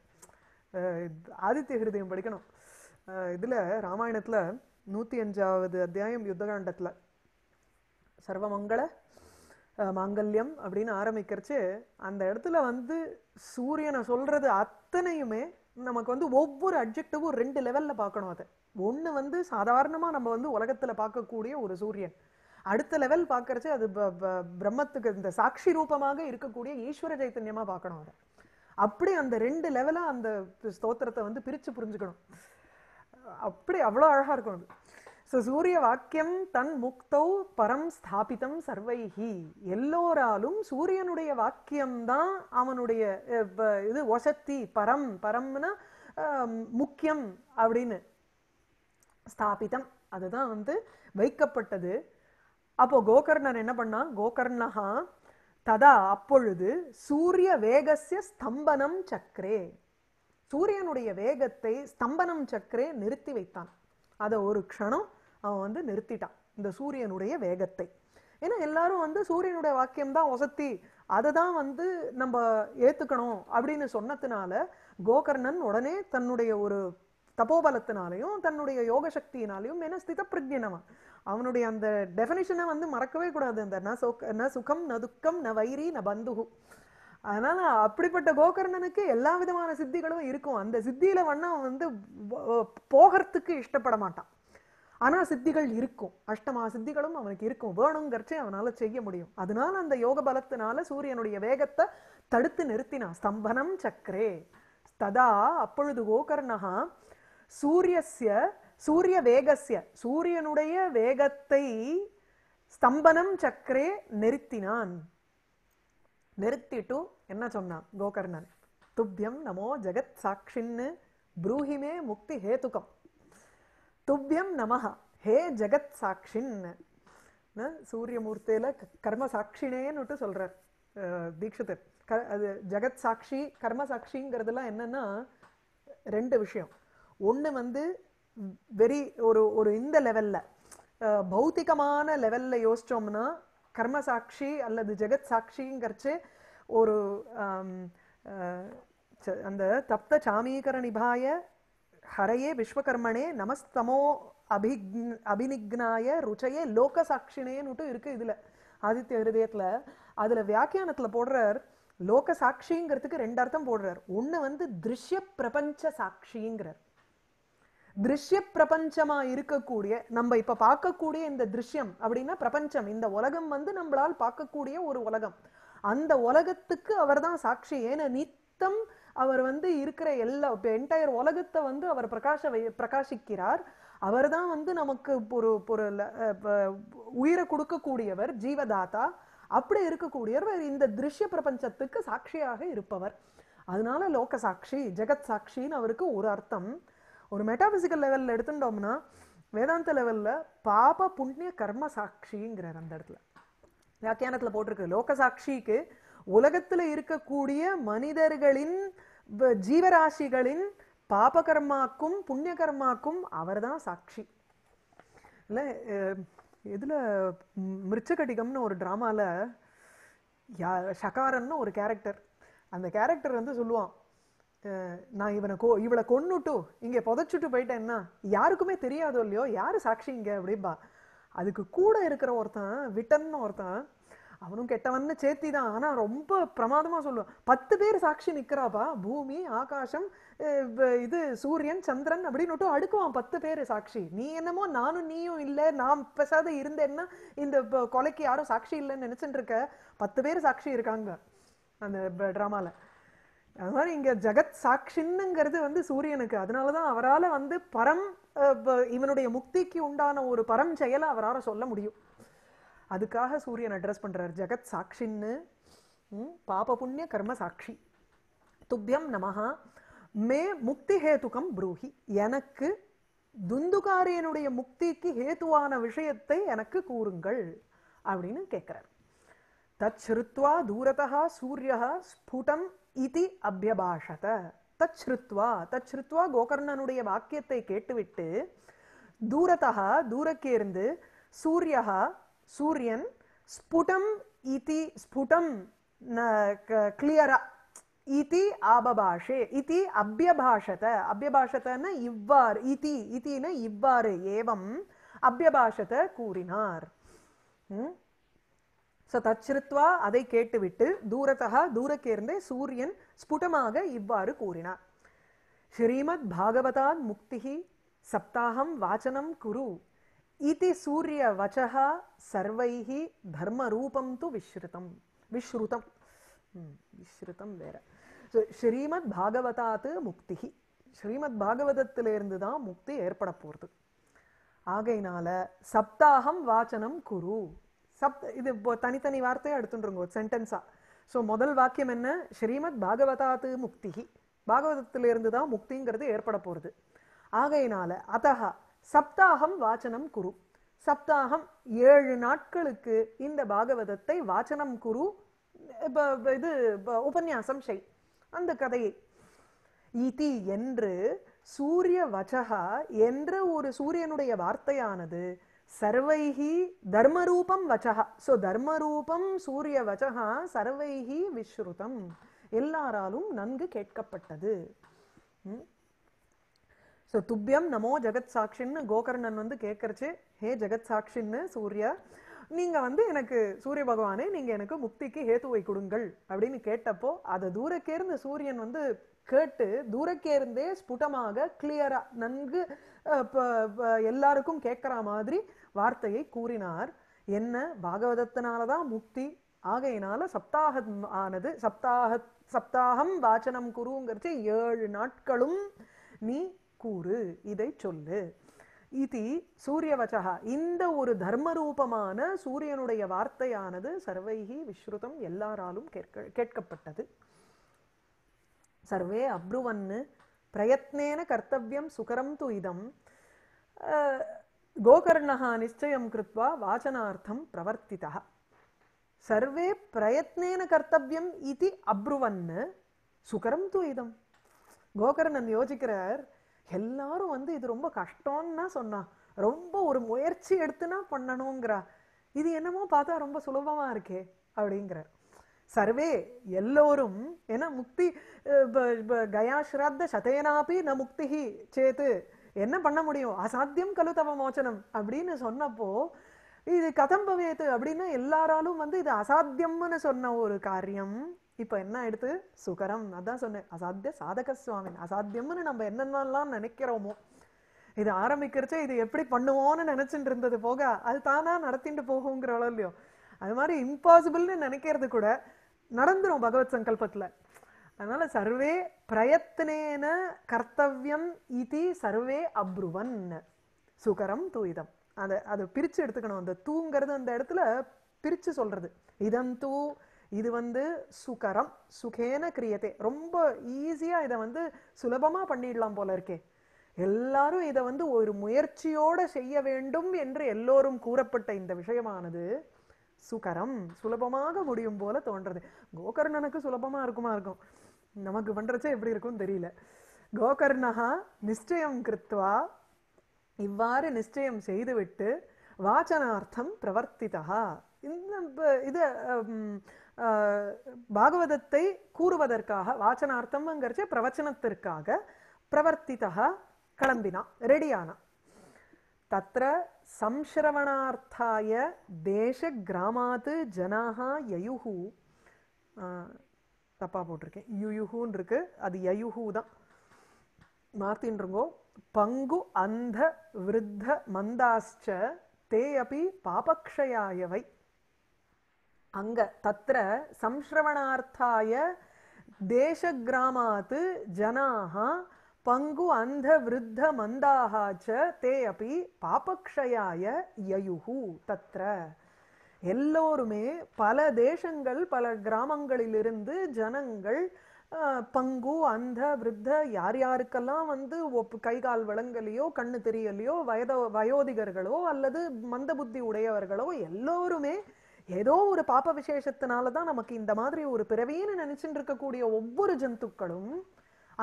ஆதித்ய ஹிருதயம் படிக்கணும் இதில் ராமாயணத்தில் நூற்றி அஞ்சாவது அத்தியாயம் யுத்தகாண்டத்தில் சர்வமங்கள மாங்கல்யம் அப்படின்னு ஆரம்பிக்கிறச்சு அந்த இடத்துல வந்து சூரியனை சொல்கிறது அத்தனையுமே நமக்கு வந்து ஒவ்வொரு அப்ஜெக்டிவும் ரெண்டு லெவலில் பார்க்கணும் அதை ஒன்று வந்து சாதாரணமாக நம்ம வந்து உலகத்தில் பார்க்கக்கூடிய ஒரு சூரியன் அடுத்த லெவல் பார்க்கறச்சு அது பிரம்மத்துக்கு இந்த சாட்சி ரூபமாக இருக்கக்கூடிய ஈஸ்வர சைத்தன்யமாக பார்க்கணும் அதை அப்படி அந்த ரெண்டு லெவலாக அந்த ஸ்தோத்திரத்தை வந்து பிரித்து புரிஞ்சுக்கணும் அப்படி அவ்வளோ அழகாக இருக்கும் அது ஸோ சூரிய வாக்கியம் தன் முக்தௌ பரம் ஸ்தாபிதம் சர்வைஹி எல்லோராலும் சூரியனுடைய வாக்கியம்தான் அவனுடைய இது ஒசத்தி பரம் பரம்னா முக்கியம் அப்படின்னு ஸ்தாபிதம் அதுதான் வந்து வைக்கப்பட்டது அப்போ கோகர்ணர் என்ன பண்ணா கோகர்ணஹா ததா அப்பொழுது சூரிய வேகசிய ஸ்தம்பனம் சக்கரே சூரியனுடைய வேகத்தை ஸ்தம்பனம் சக்கரே நிறுத்தி வைத்தான் அதை ஒரு க்ஷணம் அவன் வந்து நிறுத்திட்டான் இந்த சூரியனுடைய வேகத்தை ஏன்னா எல்லாரும் வந்து சூரியனுடைய வாக்கியம் தான் ஒசத்தி அதை தான் வந்து நம்ம ஏற்றுக்கணும் அப்படின்னு சொன்னதுனால கோகர்ணன் உடனே தன்னுடைய ஒரு தபோபலத்தினாலையும் தன்னுடைய யோக சக்தியினாலையும் என்ன ஸ்தித பிரஜனவன் அவனுடைய அந்த டெஃபனிஷனை வந்து மறக்கவே கூடாது அந்த ந சோக ந சுகம் ந துக்கம் ந வைரி ந பந்துகு அதனால அப்படிப்பட்ட கோகர்ணனுக்கு எல்லா விதமான சித்திகளும் இருக்கும் அந்த சித்தியில வண்ணா வந்து போகிறதுக்கு இஷ்டப்பட மாட்டான் ஆனால் சித்திகள் இருக்கும் அஷ்டமா சித்திகளும் அவனுக்கு இருக்கும் வேணுங்கிறச்சே அவனால் செய்ய முடியும் அதனால அந்த யோக பலத்தினால சூரியனுடைய வேகத்தை தடுத்து நிறுத்தினான் ஸ்தம்பனம் சக்கரே ததா அப்பொழுது கோகர்ணகா சூரியஸ்ய சூரிய வேகசிய சூரியனுடைய வேகத்தை ஸ்தம்பனம் சக்கரே நிறுத்தினான் நிறுத்திட்டு என்ன சொன்னான் கோகர்ணன் துப்யம் நமோ ஜெகத் சாட்சின்னு ப்ரூஹிமே முக்தி ஹேதுக்கம் துப்யம் நமஹ ஹே ஜெகத் சாட்சின் சூரியமூர்த்தியில் கர்ம சாட்சினேன்னுட்டு சொல்கிறார் தீட்சிதர் க அது ஜெகத் சாட்சி கர்ம சாட்சிங்கிறதுலாம் என்னென்னா ரெண்டு விஷயம் ஒன்று வந்து வெரி ஒரு ஒரு இந்த லெவலில் பௌத்திகமான லெவலில் யோசித்தோம்னா கர்ம சாட்சி அல்லது ஜெகத் சாட்சிங்கிறச்சு ஒரு அந்த தப்த சாமீகர நிபாய ஹரையே விஸ்வகர்மனே நமஸ்தமோ அபிக் அபினிக்னாய ருச்சையே லோக சாட்சினேன்னுட்டு இருக்குது இதில் ஆதித்ய ஹிருதயத்தில் அதில் வியாக்கியானத்தில் போடுறார் லோக சாட்சிங்கிறதுக்கு ரெண்டு அர்த்தம் போடுறார் ஒன்று வந்து திருஷ்ய பிரபஞ்ச சாட்சிங்கிறார் திருஷ்ய பிரபஞ்சமாக இருக்கக்கூடிய நம்ம இப்போ பார்க்கக்கூடிய இந்த திருஷ்யம் அப்படின்னா பிரபஞ்சம் இந்த உலகம் வந்து நம்மளால் பார்க்கக்கூடிய ஒரு உலகம் அந்த உலகத்துக்கு அவர் தான் சாட்சி ஏன்னா நித்தம் அவர் வந்து இருக்கிற எல்லா என்டையர் உலகத்தை வந்து அவர் பிரகாஷ பிரகாசிக்கிறார் அவர் தான் வந்து நமக்கு ஒரு ஒரு உயிரை கொடுக்கக்கூடியவர் ஜீவதாதா அப்படி இருக்கக்கூடியவர் இந்த திருஷ்ய பிரபஞ்சத்துக்கு சாட்சியாக இருப்பவர் அதனால லோக சாட்சி ஜெகத் சாட்சின்னு அவருக்கு ஒரு அர்த்தம் ஒரு மெட்டாபிசிக்கல் லெவலில் எடுத்துட்டோம்னா வேதாந்த லெவலில் பாப புண்ணிய கர்ம சாட்சிங்கிறார் அந்த இடத்துல வியாக்கியானத்தில் போட்டிருக்கு லோக சாட்சிக்கு உலகத்தில் இருக்கக்கூடிய மனிதர்களின் ஜீவராசிகளின் பாபகர்மாக்கும் புண்ணிய கர்மாக்கும் அவர் தான் சாட்சி இல்லை இதில் மிருச்சகடிகம்னு ஒரு ட்ராமாவில் யா ஷகாரன்னு ஒரு கேரக்டர் அந்த கேரக்டர் வந்து சொல்லுவான் நான் இவனை கோ இவளை கொன்னுட்டு இங்கே புதைச்சுட்டு போயிட்டேன்னா யாருக்குமே தெரியாதோ இல்லையோ யார் இங்கே அப்படிம்பா அதுக்கு கூட இருக்கிற ஒருத்தன் விட்டன்னு ஒருத்தன் அவனும் கெட்டவன்னு சேர்த்தி தான் ஆனால் ரொம்ப பிரமாதமாக சொல்லுவான் பத்து பேர் சாட்சி நிற்கிறாப்பா பூமி ஆகாசம் இது சூரியன் சந்திரன் அப்படின்னு அடுக்குவான் பத்து பேர் சாட்சி நீ என்னமோ நானும் நீயும் இல்லை நான் பேசாத இருந்தேன்னா இந்த கொலைக்கு யாரும் சாட்சி இல்லைன்னு நினச்சிட்டு இருக்க பத்து பேர் சாட்சி இருக்காங்க அந்த ட்ராமாவில் அது மாதிரி இங்கே ஜெகத் சாட்சின்னுங்கிறது வந்து சூரியனுக்கு அதனால தான் அவரால் வந்து பரம் இவனுடைய முக்திக்கு உண்டான ஒரு பரம் செயலை அவரால் சொல்ல முடியும் அதுக்காக சூரியன் அட்ரஸ் பண்ணுறார் ஜெகத் சாட்சின்னு பாப புண்ணிய கர்ம சாட்சி துப்பியம் நமஹா மே முக்தி ஹேத்துகம் புரூஹி எனக்கு துந்துகாரியனுடைய முக்திக்கு ஹேத்துவான விஷயத்தை எனக்கு கூறுங்கள் அப்படின்னு கேட்குறார் தச் தூரதா சூரிய ஸ்புடம் இது அபியபாஷத தச்ருத்வா தச்ருத்வா கோகர்ணனுடைய வாக்கியத்தை கேட்டுவிட்டு தூரத்தா தூரக்கேருந்து சூரியா சூரியன் ஸ்புடம் இதி ஸ்புடம் கிளியரா இதி ஆபபாஷே இதி அபியபாஷத அபியபாஷத்தன இவ்வாறு இதி இதின இவ்வாறு ஏவம் அபியபாஷத கூறினார் ஸோ தச்சிருத்வா அதை கேட்டுவிட்டு தூரத்தகா தூரக்கேர்ந்தே சூரியன் ஸ்புடமாக இவ்வாறு கூறினார் ஸ்ரீமத் பாகவதான் முக்தி சப்தாகம் வாச்சனம் குரு இது சூரிய வச்சகா சர்வைஹி தர்மரூபம் து விஸ்ருதம் விஸ்ருதம் விஸ்ருதம் வேற ஸோ ஸ்ரீமத் பாகவதாத்து முக்தி ஸ்ரீமத் பாகவதத்திலிருந்து தான் முக்தி ஏற்பட போகிறது ஆகையினால சப்தாகம் வாச்சனம் குரு சப் இது தனித்தனி வார்த்தையை எடுத்துட்டுருங்க ஒரு சென்டென்ஸாக ஸோ முதல் வாக்கியம் என்ன ஸ்ரீமத் பாகவதாத்து முக்திகி பாகவதத்திலிருந்து தான் முக்திங்கிறது ஏற்பட போகிறது ஆகையினால அத்தகா சப்தாகம் வாச்சனம் குரு சப்தாகம் ஏழு நாட்களுக்கு இந்த பாகவதத்தை வாச்சனம் குரு இப்போ இது உபன்யாசம் செய் அந்த கதையை இதி என்று சூரிய வச்சகா என்ற ஒரு சூரியனுடைய வார்த்தையானது சர்வைஹி தர்மரூபம் வச்சகா ஸோ தர்மரூபம் சூரிய வச்சகா சர்வைஹி விஸ்ருதம் எல்லாராலும் நன்கு கேட்கப்பட்டது ஸோ துப்பியம் நமோ ஜெகத் சாட்சின்னு கோகர்ணன் வந்து கேட்கறச்சு ஹே ஜெகத் சாட்சின்னு சூர்யா நீங்கள் வந்து எனக்கு சூரிய பகவானே நீங்கள் எனக்கு முக்திக்கு ஹேத்துவை கொடுங்கள் அப்படின்னு கேட்டப்போ அதை தூரக்கேர்ந்து சூரியன் வந்து கேட்டு தூரக்கேர்ந்தே ஸ்புட்டமாக கிளியராக நன்கு எல்லாருக்கும் கேட்குற மாதிரி வார்த்தையை கூறினார் என்ன பாகவதத்தினால தான் முக்தி ஆகையினால சப்தாகம் ஆனது சப்தாக சப்தாகம் வாச்சனம் குருங்கிறது ஏழு நாட்களும் நீ கூறு இதை சொல்லு இது சூரியவச்சகா இந்த ஒரு தர்மரூபமான சூரியனுடைய வார்த்தையானது சர்வைகி விஸ்ருதம் எல்லாராலும் கேட்க கேட்கப்பட்டது சர்வே அப்ருவன்னு பிரயத்னேன கர்த்தவியம் சுகரம் து இதம் கோகர்ணா நிச்சயம் कृत्वा வாசனார்த்தம் प्रवर्तितः சர்வே பிரயத்னேன கர்த்தவியம் इति அப்ருவன் சுகரம் தூ இதம் கோகர்ணன் யோசிக்கிறார் எல்லாரும் வந்து இது ரொம்ப கஷ்டம்னா சொன்னா ரொம்ப ஒரு முயற்சி எடுத்துனா பண்ணணுங்கிறா இது என்னமோ பார்த்தா ரொம்ப சுலபமா இருக்கே அப்படிங்கிறார் சர்வே எல்லோரும் ஏன்னா முக்தி கயாஸ்ராத்த சதேனாபி ந முக்தி சேத்து என்ன பண்ண முடியும் அசாத்தியம் கலு தவ மோச்சனம் அப்படின்னு சொன்னப்போ இது கதம்பவேத்து அப்படின்னு அப்படின்னா எல்லாராலும் வந்து இது அசாத்தியம்னு சொன்ன ஒரு காரியம் இப்போ என்ன எடுத்து சுகரம் அதான் சொன்னேன் அசாத்திய சாதக சுவாமின் அசாத்தியம்னு நம்ம என்னென்னலாம் நினைக்கிறோமோ இது ஆரம்பிக்கிறச்சே இது எப்படி பண்ணுவோம்னு நினச்சிட்டு இருந்தது போக அது தானா நடத்திட்டு அளவு இல்லையோ அது மாதிரி இம்பாசிபிள்னு நினைக்கிறது கூட நடந்துடும் பகவத் சங்கல்பத்தில் அதனால் சர்வே பிரயத்னேன கர்த்தவியம் இதி சர்வே அப்ருவன் சுகரம் தூயிதம் அதை அதை பிரித்து எடுத்துக்கணும் அந்த தூங்கிறது அந்த இடத்துல பிரித்து சொல்கிறது இதம் தூ இது வந்து சுகரம் சுகேன கிரியத்தை ரொம்ப ஈஸியாக இதை வந்து சுலபமாக பண்ணிடலாம் போல இருக்கே எல்லாரும் இதை வந்து ஒரு முயற்சியோடு செய்ய வேண்டும் என்று எல்லோரும் கூறப்பட்ட இந்த விஷயமானது சுகரம் சுலபமாக முடியும் போல தோன்றது கோகர்ணனுக்கு சுலபமாக இருக்குமா இருக்கும் நமக்கு பண்ணுறச்ச எப்படி இருக்கும்னு தெரியல கோகர்ணகா நிச்சயம் கிருத்வா இவ்வாறு நிச்சயம் செய்துவிட்டு வாச்சனார்த்தம் பிரவர்த்திதா இந்த இது பாகவதத்தை கூறுவதற்காக வாச்சனார்த்தம்ங்கிறச்ச பிரவச்சனத்திற்காக பிரவர்த்திதா கிளம்பினான் ரெடியானான் தத்த சம்ஸ்ரவணார்த்தாய தேச கிராமாத் ஜனாக யயுகு தப்பாக போட்டிருக்கேன் யுயுஹூன்னு இருக்குது அது யயுஹூ தான் மாற்றின்றுங்கோ பங்கு அந்த விருத்த மந்தாஸ்ச தே அப்படி பாபக்ஷயாயவை அங்கே தத்திர சம்ஸ்ரவணார்த்தாய தேசகிராமாத் ஜனாக பங்கு அந்த விருத்த மந்தாக தே அப்படி பாபக்ஷயாய யயுஹூ தத்திர எல்லோருமே பல தேசங்கள் பல கிராமங்களிலிருந்து ஜனங்கள் பங்கு அந்த விருத்த யார் யாருக்கெல்லாம் வந்து ஒப்பு கை கால் வளங்கலையோ கண்ணு தெரியலையோ வயதோ வயோதிகர்களோ அல்லது மந்த புத்தி உடையவர்களோ எல்லோருமே ஏதோ ஒரு பாப்ப விசேஷத்தினால தான் நமக்கு இந்த மாதிரி ஒரு பிறவின்னு நினைச்சுட்டு இருக்கக்கூடிய ஒவ்வொரு ஜந்துக்களும்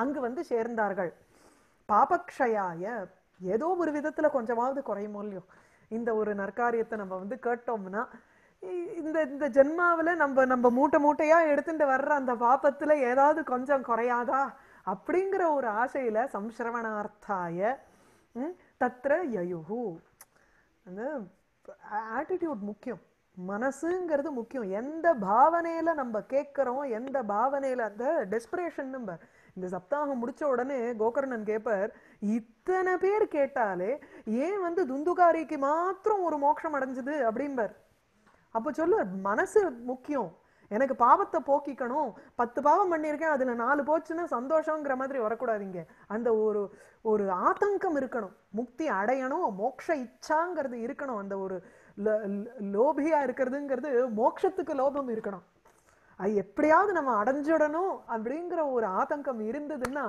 அங்கு வந்து சேர்ந்தார்கள் பாபக்ஷயாய ஏதோ ஒரு விதத்தில் கொஞ்சமாவது குறையும் இல்லையோ இந்த ஒரு நற்காரியத்தை நம்ம வந்து கேட்டோம்னா இந்த இந்த ஜென்மாவில் நம்ம நம்ம மூட்டை மூட்டையாக எடுத்துட்டு வர்ற அந்த பாபத்தில் ஏதாவது கொஞ்சம் குறையாதா அப்படிங்கிற ஒரு ஆசையில் சம்சிரவணார்த்தாய தத்திர யயுகு அந்த ஆட்டிடியூட் முக்கியம் மனசுங்கிறது முக்கியம் எந்த பாவனையில் நம்ம கேட்குறோம் எந்த பாவனையில் அந்த டெஸ்பிரேஷன் நம்ம இந்த சப்தாகம் முடிச்ச உடனே கோகர்ணன் கேப்பர் இத்தனை பேர் கேட்டாலே ஏன் வந்து துந்துகாரிக்கு மாத்திரம் ஒரு மோட்சம் அடைஞ்சது அப்படின்பர் அப்போ சொல்லு மனசு முக்கியம் எனக்கு பாவத்தை போக்கிக்கணும் பத்து பாவம் பண்ணியிருக்கேன் அதில் நாலு போச்சுன்னா சந்தோஷங்கிற மாதிரி வரக்கூடாதீங்க அந்த ஒரு ஒரு ஆதங்கம் இருக்கணும் முக்தி அடையணும் மோக்ஷ இச்சாங்கிறது இருக்கணும் அந்த ஒரு லோபியாக இருக்கிறதுங்கிறது மோக்ஷத்துக்கு லோபம் இருக்கணும் அது எப்படியாவது நம்ம அடைஞ்சிடணும் அப்படிங்கிற ஒரு ஆதங்கம் இருந்ததுன்னா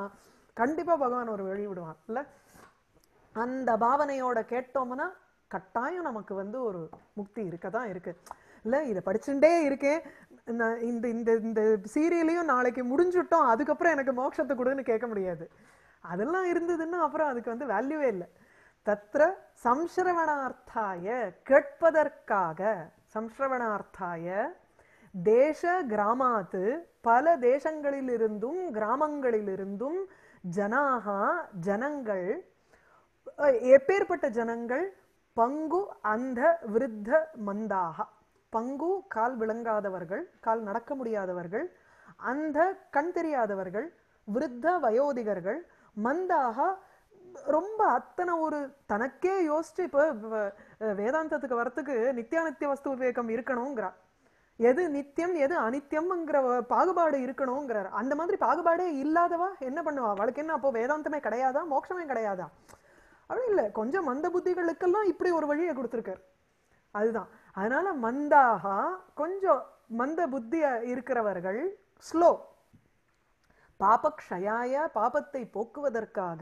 கண்டிப்பாக பகவான் ஒரு வழி விடுவான் இல்லை அந்த பாவனையோட கேட்டோம்னா கட்டாயம் நமக்கு வந்து ஒரு முக்தி இருக்க தான் இருக்குது இல்லை இதை படிச்சுட்டே இருக்கேன் இந்த இந்த இந்த சீரியலையும் நாளைக்கு முடிஞ்சுட்டோம் அதுக்கப்புறம் எனக்கு மோட்சத்தை கொடுன்னு கேட்க முடியாது அதெல்லாம் இருந்ததுன்னா அப்புறம் அதுக்கு வந்து வேல்யூவே இல்லை தத்திர சம்ஸ்ரவணார்த்தாய கேட்பதற்காக சம்ஸ்ரவணார்த்தாய தேச கிராமாத்து பல தேசங்களிலிருந்தும் கிராமங்களிலிருந்தும் ஜனாகா ஜனங்கள் எப்பேற்பட்ட ஜனங்கள் பங்கு அந்த விருத்த மந்தாக பங்கு கால் விளங்காதவர்கள் கால் நடக்க முடியாதவர்கள் அந்த கண் தெரியாதவர்கள் விருத்த வயோதிகர்கள் மந்தாக ரொம்ப அத்தனை ஒரு தனக்கே யோசிச்சு இப்போ வேதாந்தத்துக்கு வரத்துக்கு நித்தியானித்திய வஸ்து விவேகம் இருக்கணுங்கிறார் எது நித்தியம் எது அனித்யம்ங்கிற பாகுபாடு இருக்கணுங்கிறார் அந்த மாதிரி பாகுபாடே இல்லாதவா என்ன பண்ணுவா அவளுக்கு என்ன அப்போ வேதாந்தமே கிடையாதா மோட்சமே கிடையாதா அப்படி இல்லை கொஞ்சம் மந்த புத்திகளுக்கெல்லாம் இப்படி ஒரு வழியை கொடுத்துருக்காரு அதுதான் அதனால மந்தாகா கொஞ்சம் மந்த புத்திய இருக்கிறவர்கள் ஸ்லோ பாபக்ஷயாய பாபத்தை போக்குவதற்காக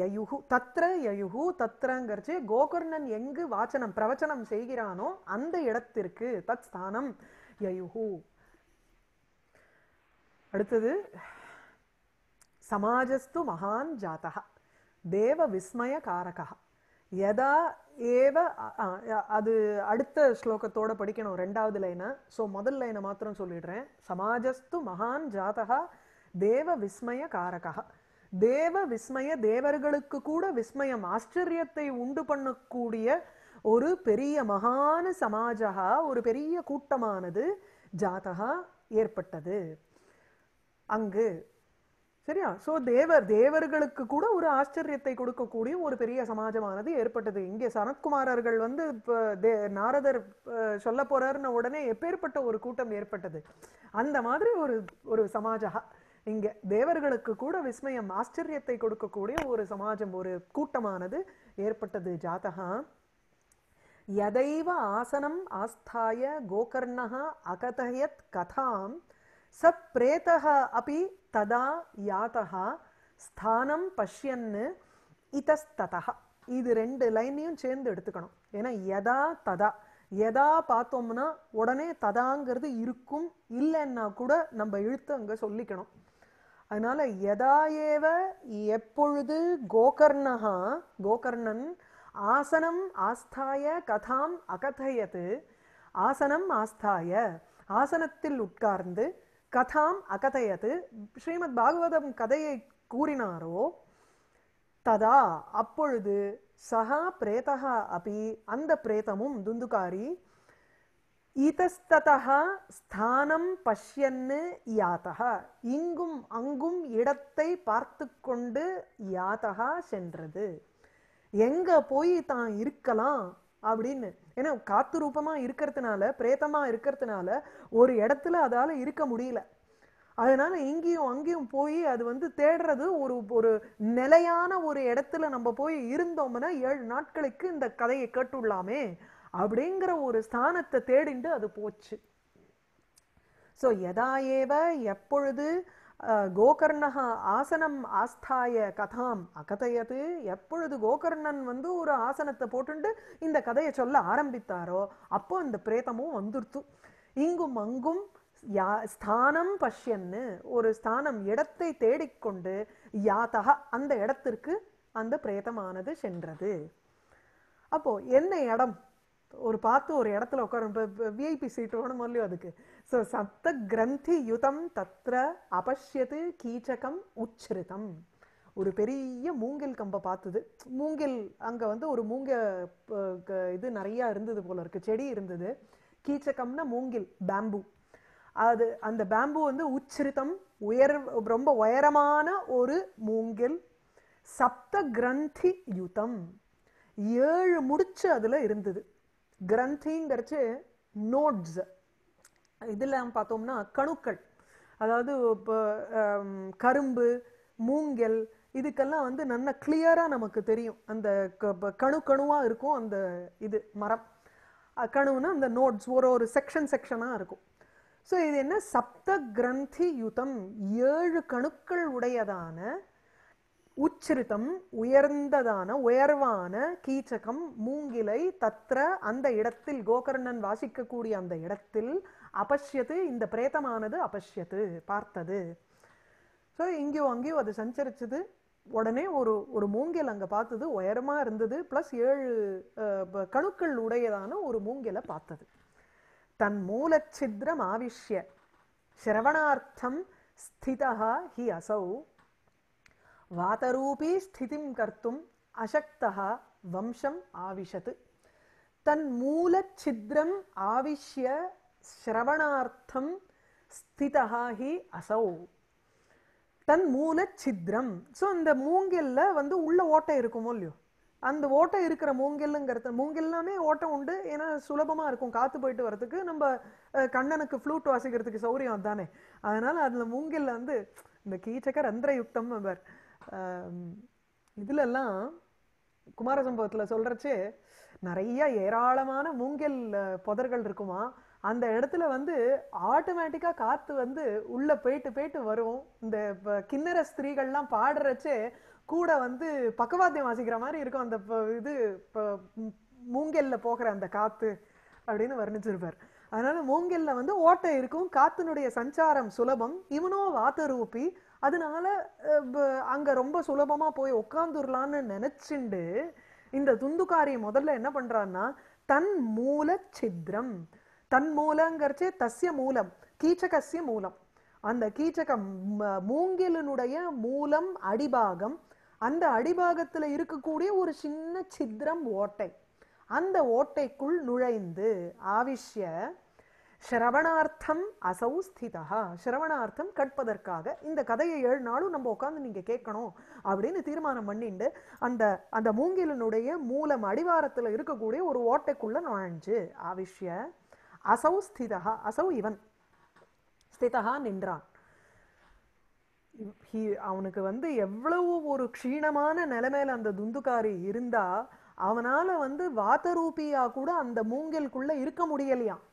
யயுகு தத்ர யயுகு தத்ரங்கிறச்சு கோகர்ணன் எங்கு வாச்சனம் பிரவச்சனம் செய்கிறானோ அந்த இடத்திற்கு தத் ஸ்தானம் யயுகு அடுத்தது சமாஜஸ்து மகான் ஜாத்தகா தேவ காரகா எதா ஏவ அது அடுத்த ஸ்லோகத்தோட படிக்கணும் ரெண்டாவது லைனை ஸோ முதல் லைனை மாத்திரம் சொல்லிடுறேன் சமாஜஸ்து மகான் ஜாதகா தேவ விஸ்மய காரகா தேவ விஸ்மய தேவர்களுக்கு கூட விஸ்மயம் ஆச்சரியத்தை உண்டு பண்ணக்கூடிய ஒரு பெரிய மகான சமாஜா ஒரு பெரிய கூட்டமானது ஜாதகா ஏற்பட்டது அங்கு சரியா ஸோ தேவர் தேவர்களுக்கு கூட ஒரு ஆச்சரியத்தை கொடுக்கக்கூடிய ஒரு பெரிய சமாஜமானது ஏற்பட்டது இங்கே சனத்குமாரர்கள் வந்து தே நாரதர் சொல்ல போறாருன்னு உடனே எப்பேற்பட்ட ஒரு கூட்டம் ஏற்பட்டது அந்த மாதிரி ஒரு ஒரு சமாஜா இங்கே தேவர்களுக்கு கூட விஸ்மயம் ஆச்சரியத்தை கொடுக்கக்கூடிய ஒரு சமாஜம் ஒரு கூட்டமானது ஏற்பட்டது ஜாதகா யதைவ ஆசனம் ஆஸ்தாய கோகர்ணா அகதயத் கதாம் ச பிரேதா அப்படி ததா யாத்தகா ஸ்தானம் பஷ்யன்னு இதஸ்ததா இது ரெண்டு லைனையும் சேர்ந்து எடுத்துக்கணும் ஏன்னா எதா ததா எதா பார்த்தோம்னா உடனே ததாங்கிறது இருக்கும் இல்லைன்னா கூட நம்ம இழுத்து அங்கே சொல்லிக்கணும் அதனால எதா ஏவ எப்பொழுது கோகர்ணகா கோகர்ணன் ஆசனம் ஆஸ்தாய கதாம் அகதயத்து ஆசனம் ஆஸ்தாய ஆசனத்தில் உட்கார்ந்து கதாம் அகதையது ஸ்ரீமத் பாகவதம் கதையை கூறினாரோ ததா அப்பொழுது சகா பிரேதா அபி அந்த பிரேதமும் துந்துகாரி இத்தஸ்ததா ஸ்தானம் பஷ்யன்னு இங்கும் அங்கும் இடத்தை பார்த்து கொண்டு யாத்தகா சென்றது எங்கே போய் தான் இருக்கலாம் அப்படின்னு ஏன்னா காத்து ரூபமாக இருக்கிறதுனால பிரேத்தமாக இருக்கிறதுனால ஒரு இடத்துல அதால் இருக்க முடியல அதனால இங்கேயும் அங்கேயும் போய் அது வந்து தேடுறது ஒரு ஒரு நிலையான ஒரு இடத்துல நம்ம போய் இருந்தோம்னா ஏழு நாட்களுக்கு இந்த கதையை கேட்டுள்ளாமே அப்படிங்கிற ஒரு ஸ்தானத்தை தேடிண்டு அது போச்சு ஸோ எதா ஏவ எப்பொழுது கோகர்ணः ஆசனம் ஆஸ்தாய கதாம் அகதையது எப்பொழுது கோகர்ணன் வந்து ஒரு ஆசனத்தை போட்டுண்டு இந்த கதையை சொல்ல ஆரம்பித்தாரோ அப்போ இந்த பிரேதமும் வந்துருத்து இங்கும் அங்கும் யா ஸ்தானம் பஷ்யன்னு ஒரு ஸ்தானம் இடத்தை தேடிக்கொண்டு யாத்தக அந்த இடத்திற்கு அந்த பிரேதமானது சென்றது அப்போது என்ன இடம் ஒரு பார்த்து ஒரு இடத்துல உட்கார விஐபி சீட்டு வேணுமோ இல்லையோ அதுக்கு ஸோ சப்த கிரந்தி யுதம் தத்ர அபஷ்யத்து கீச்சகம் உச்சிருதம் ஒரு பெரிய மூங்கில் கம்பை பார்த்தது மூங்கில் அங்கே வந்து ஒரு மூங்க இது நிறையா இருந்தது போல இருக்குது செடி இருந்தது கீச்சகம்னா மூங்கில் பேம்பு அது அந்த பேம்பு வந்து உச்சிரித்தம் உயர் ரொம்ப உயரமான ஒரு மூங்கில் சப்த கிரந்தி யுத்தம் ஏழு முடிச்சு அதில் இருந்தது கிரந்திங்கிறச்சு நோட்ஸ் இதில் பார்த்தோம்னா கணுக்கள் அதாவது இப்போ கரும்பு மூங்கல் இதுக்கெல்லாம் வந்து நல்ல கிளியராக நமக்கு தெரியும் அந்த கணு கணுவாக இருக்கும் அந்த இது மரம் கணுன்னா அந்த நோட்ஸ் ஒரு ஒரு செக்ஷன் செக்ஷனாக இருக்கும் ஸோ இது என்ன சப்த கிரந்தி யுத்தம் ஏழு கணுக்கள் உடையதான உச்சிருத்தம் உயர்ந்ததான உயர்வான கீச்சகம் மூங்கிலை தத்ர அந்த இடத்தில் கோகர்ணன் வாசிக்கக்கூடிய அந்த இடத்தில் அபஷ்யத்து இந்த பிரேதமானது அபஷ்யத்து பார்த்தது ஸோ இங்கேயோ அங்கேயோ அது சஞ்சரிச்சது உடனே ஒரு ஒரு மூங்கில் அங்கே பார்த்தது உயரமாக இருந்தது ப்ளஸ் ஏழு கணுக்கள் உடையதான ஒரு மூங்கிலை பார்த்தது தன் மூலச்சித்ரம் ஆவிஷ்ய சிரவணார்த்தம் ஸ்திதா ஹி அசௌ வாதரூபி ஸ்திதிம் கர்த்தும் அசக்தா வம்சம் ஆவிஷத்து தன் மூலச்சித்ரம் ஆவிஷ்ய ஸ்ரவணார்த்தம் ஸ்திதா ஹி அசௌ தன் மூலச்சித்ரம் ஸோ இந்த மூங்கில்ல வந்து உள்ள ஓட்டை இருக்குமோ இல்லையோ அந்த ஓட்டை இருக்கிற மூங்கல்லுங்கிறது மூங்கில்லாமே ஓட்டம் உண்டு ஏன்னா சுலபமாக இருக்கும் காற்று போயிட்டு வரதுக்கு நம்ம கண்ணனுக்கு ஃப்ளூட் வாசிக்கிறதுக்கு சௌரியம் தானே அதனால் அதில் மூங்கில் வந்து இந்த கீச்சக்கர் ரந்திரயுக்தம் அவர் இதுலெல்லாம் குமார சம்பவத்தில் சொல்கிறச்சு நிறைய ஏராளமான மூங்கில் புதர்கள் இருக்குமா அந்த இடத்துல வந்து ஆட்டோமேட்டிக்காக காற்று வந்து உள்ளே போயிட்டு போயிட்டு வரும் இந்த இப்போ கிண்ணற ஸ்திரீகள்லாம் பாடுறச்சே கூட வந்து பக்கவாத்தியம் வாசிக்கிற மாதிரி இருக்கும் அந்த இது இப்போ மூங்கல்ல போகிற அந்த காற்று அப்படின்னு வர்ணிச்சிருப்பார் அதனால மூங்கில்ல வந்து ஓட்டை இருக்கும் காத்தினுடைய சஞ்சாரம் சுலபம் இவனோ வாத்தரூப்பி அதனால அங்க ரொம்ப சுலபமா போய் உட்காந்துடலான்னு நினைச்சுண்டு இந்த துந்துக்காரி முதல்ல என்ன பண்றான்னா தன் மூல சித்திரம் தன் மூலங்கிறச்சு தஸ்ய மூலம் கீச்சகசிய மூலம் அந்த கீச்சகம் மூங்கிலினுடைய மூலம் அடிபாகம் அந்த அடிபாகத்தில் இருக்கக்கூடிய ஒரு சின்ன சித்திரம் ஓட்டை அந்த ஓட்டைக்குள் நுழைந்து ஆவிஷ்ய சிரவணார்த்தம் அசௌ ஸ்திதா சிரவணார்த்தம் கற்பதற்காக இந்த கதையை ஏழு நாளும் நம்ம உட்காந்து நீங்கள் கேட்கணும் அப்படின்னு தீர்மானம் பண்ணிட்டு அந்த அந்த மூங்கிலனுடைய மூலம் அடிவாரத்தில் இருக்கக்கூடிய ஒரு ஓட்டைக்குள்ளே நுழைஞ்சு ஆவிஷ்ய அசௌ ஸ்திதா அசௌ இவன் ஸ்திதா நின்றான் அவனுக்கு வந்து எவ்வளவு ஒரு க்ஷீணமான நிலைமையில அந்த துந்துக்காரி இருந்தால் அவனால் வந்து வாத்தரூபியா கூட அந்த மூங்கிலுக்குள்ளே இருக்க முடியலையாம்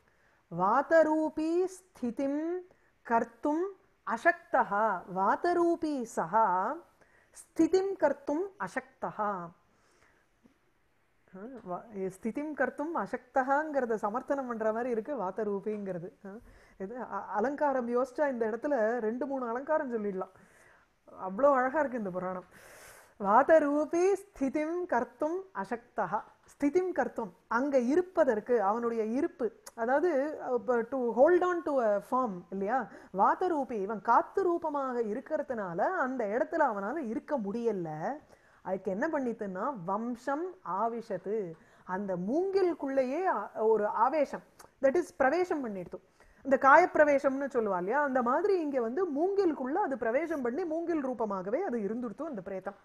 வாத்தரூபி ஸ்திதிம் கர்த்தும் அசக்தா வாத்தரூபி சகா ஸ்திதிம் கர்த்தும் அசக்தா ஸ்திதிம் கர்த்தும் அசக்தகாங்கிறத சமர்த்தனம் பண்ணுற மாதிரி இருக்குது வாத்தரூபிங்கிறது இது அலங்காரம் யோசிச்சா இந்த இடத்துல ரெண்டு மூணு அலங்காரம் சொல்லிடலாம் அவ்வளோ அழகாக இருக்குது இந்த புராணம் வாதரூபி ஸ்திதிம் கர்த்தும் அசக்தா ஸ்திதிம் கர்த்தும் அங்கே இருப்பதற்கு அவனுடைய இருப்பு அதாவது to hold on to a form இல்லையா வாதரூபி இவன் காத்து ரூபமாக இருக்கிறதுனால அந்த இடத்துல அவனால் இருக்க முடியல அதுக்கு என்ன பண்ணித்துன்னா வம்சம் ஆவிஷத்து அந்த மூங்கிலுக்குள்ளேயே ஒரு ஆவேசம் தட் இஸ் பிரவேசம் பண்ணிடுத்து இந்த காயப்பிரவேசம்னு சொல்லுவா இல்லையா அந்த மாதிரி இங்கே வந்து மூங்கிலுக்குள்ளே அது பிரவேசம் பண்ணி மூங்கில் ரூபமாகவே அது இருந்துடுத்தும் அந்த பிரேத்தம்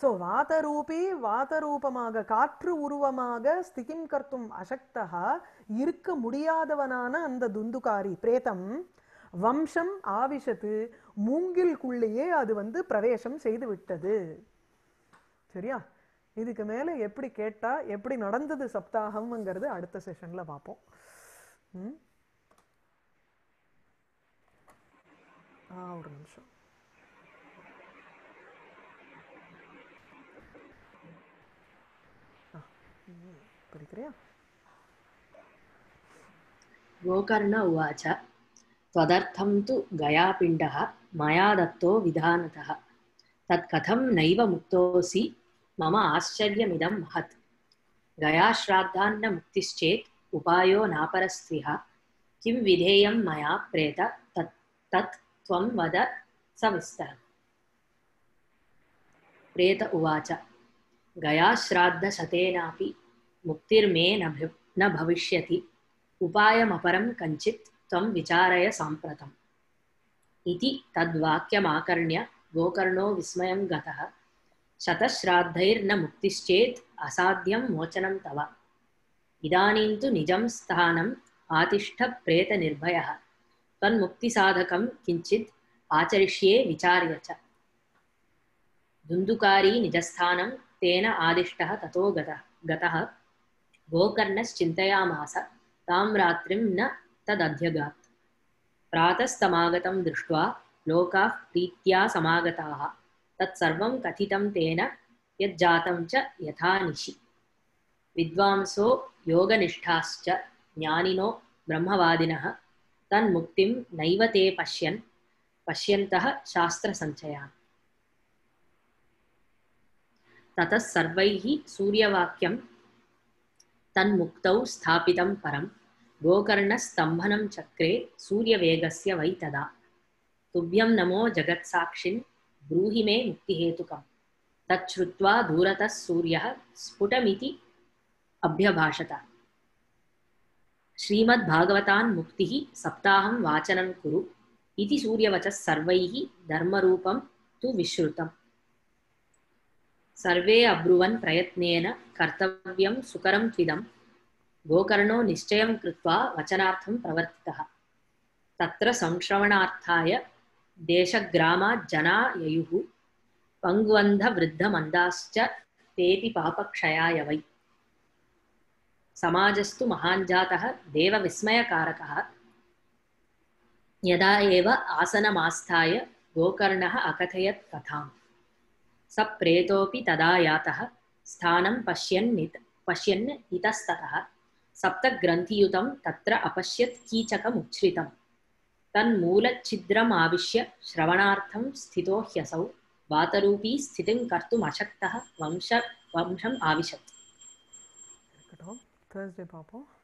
ஸோ வாதரூபி வாதரூபமாக காற்று உருவமாக ஸ்திகிம் கர்த்தும் அசக்தகா இருக்க முடியாதவனான அந்த துந்துகாரி பிரேதம் வம்சம் ஆவிஷத்து மூங்கில்குள்ளேயே அது வந்து பிரவேசம் செய்து விட்டது சரியா இதுக்கு மேலே எப்படி கேட்டால் எப்படி நடந்தது சப்தாகம்ங்கிறது அடுத்த செஷனில் பார்ப்போம் ஒரு நிமிஷம் परिक्रया गोकर्ण उवाच त्वदर्थं तु गयापिण्डः मया दत्तो विधानतः तत्कथं नैव मुक्तोऽसि मम आश्चर्यमिदं महत् गयाश्राद्धान्न मुक्तिश्चेत् उपायो नापरस्त्रिः किं विधेयं मया प्रेत तत् तत् त्वं वद सविस्तरम् प्रेत उवाच गयाश्राद्धशतेनापि मुक्तिर्मे न न भविष्यति उपायमपरं कञ्चित् त्वं विचारय साम्प्रतम् इति तद्वाक्यमाकर्ण्य गोकर्णो विस्मयं गतः शतश्राद्धैर्न मुक्तिश्चेत् असाध्यं मोचनं तव इदानीं तु निजं स्थानम् आतिष्ठप्रेतनिर्भयः त्वन्मुक्तिसाधकं किञ्चित् आचरिष्ये विचार्य च दुन्दुकारी निजस्थानं तेन आदिष्टः ततो गतः गतः गोकर्णश्चिन्तयामास तां रात्रिं न तदध्यगात् प्रातस्तमागतं दृष्ट्वा लोकाः प्रीत्या समागताः तत्सर्वं कथितं तेन यज्जातं च यथा निशि विद्वांसो योगनिष्ठाश्च ज्ञानिनो ब्रह्मवादिनः तन्मुक्तिं नैव ते पश्यन् पश्यन्तः शास्त्रसञ्चयान् ततः सर्वैः सूर्यवाक्यं तन्मुक्तौ स्थापितं परं गोकर्णस्तम्भनं चक्रे सूर्यवेगस्य वै तदा तुभ्यं नमो जगत्साक्षिन् ब्रूहि मे मुक्तिहेतुकं तच्छ्रुत्वा दूरतः सूर्यः स्फुटमिति अभ्यभाषत श्रीमद्भागवतान् मुक्तिः सप्ताहं वाचनं कुरु इति सूर्यवचः सर्वैः धर्मरूपं तु विश्रुतम् सर्वे अब्रुवन प्रयत्न कर्तव्य सुकरं त्विदं गोकर्णो निश्चयं कृत्वा वचनार्थं प्रवर्तितः तत्र संश्रवणार्थाय देशग्रामाज्जना ययुः पङ्ग्वन्धवृद्धमन्दाश्च तेति पापक्षयाय वै समाजस्तु महान् जातः देवविस्मयकारकः यदा एव आसनमास्थाय गोकर्णः अकथयत् कथाम् स प्रेतोऽपि तदा यातः स्थानं पश्यन्नित पश्यन् इतस्ततः सप्तग्रन्थियुतं तत्र अपश्यत् कीचकमुच्छ्रितं तन्मूलच्छिद्रमाविश्य श्रवणार्थं स्थितो ह्यसौ वातरूपी स्थितिं कर्तुम् वंश वंशम् आविशत् Thursday, Papa.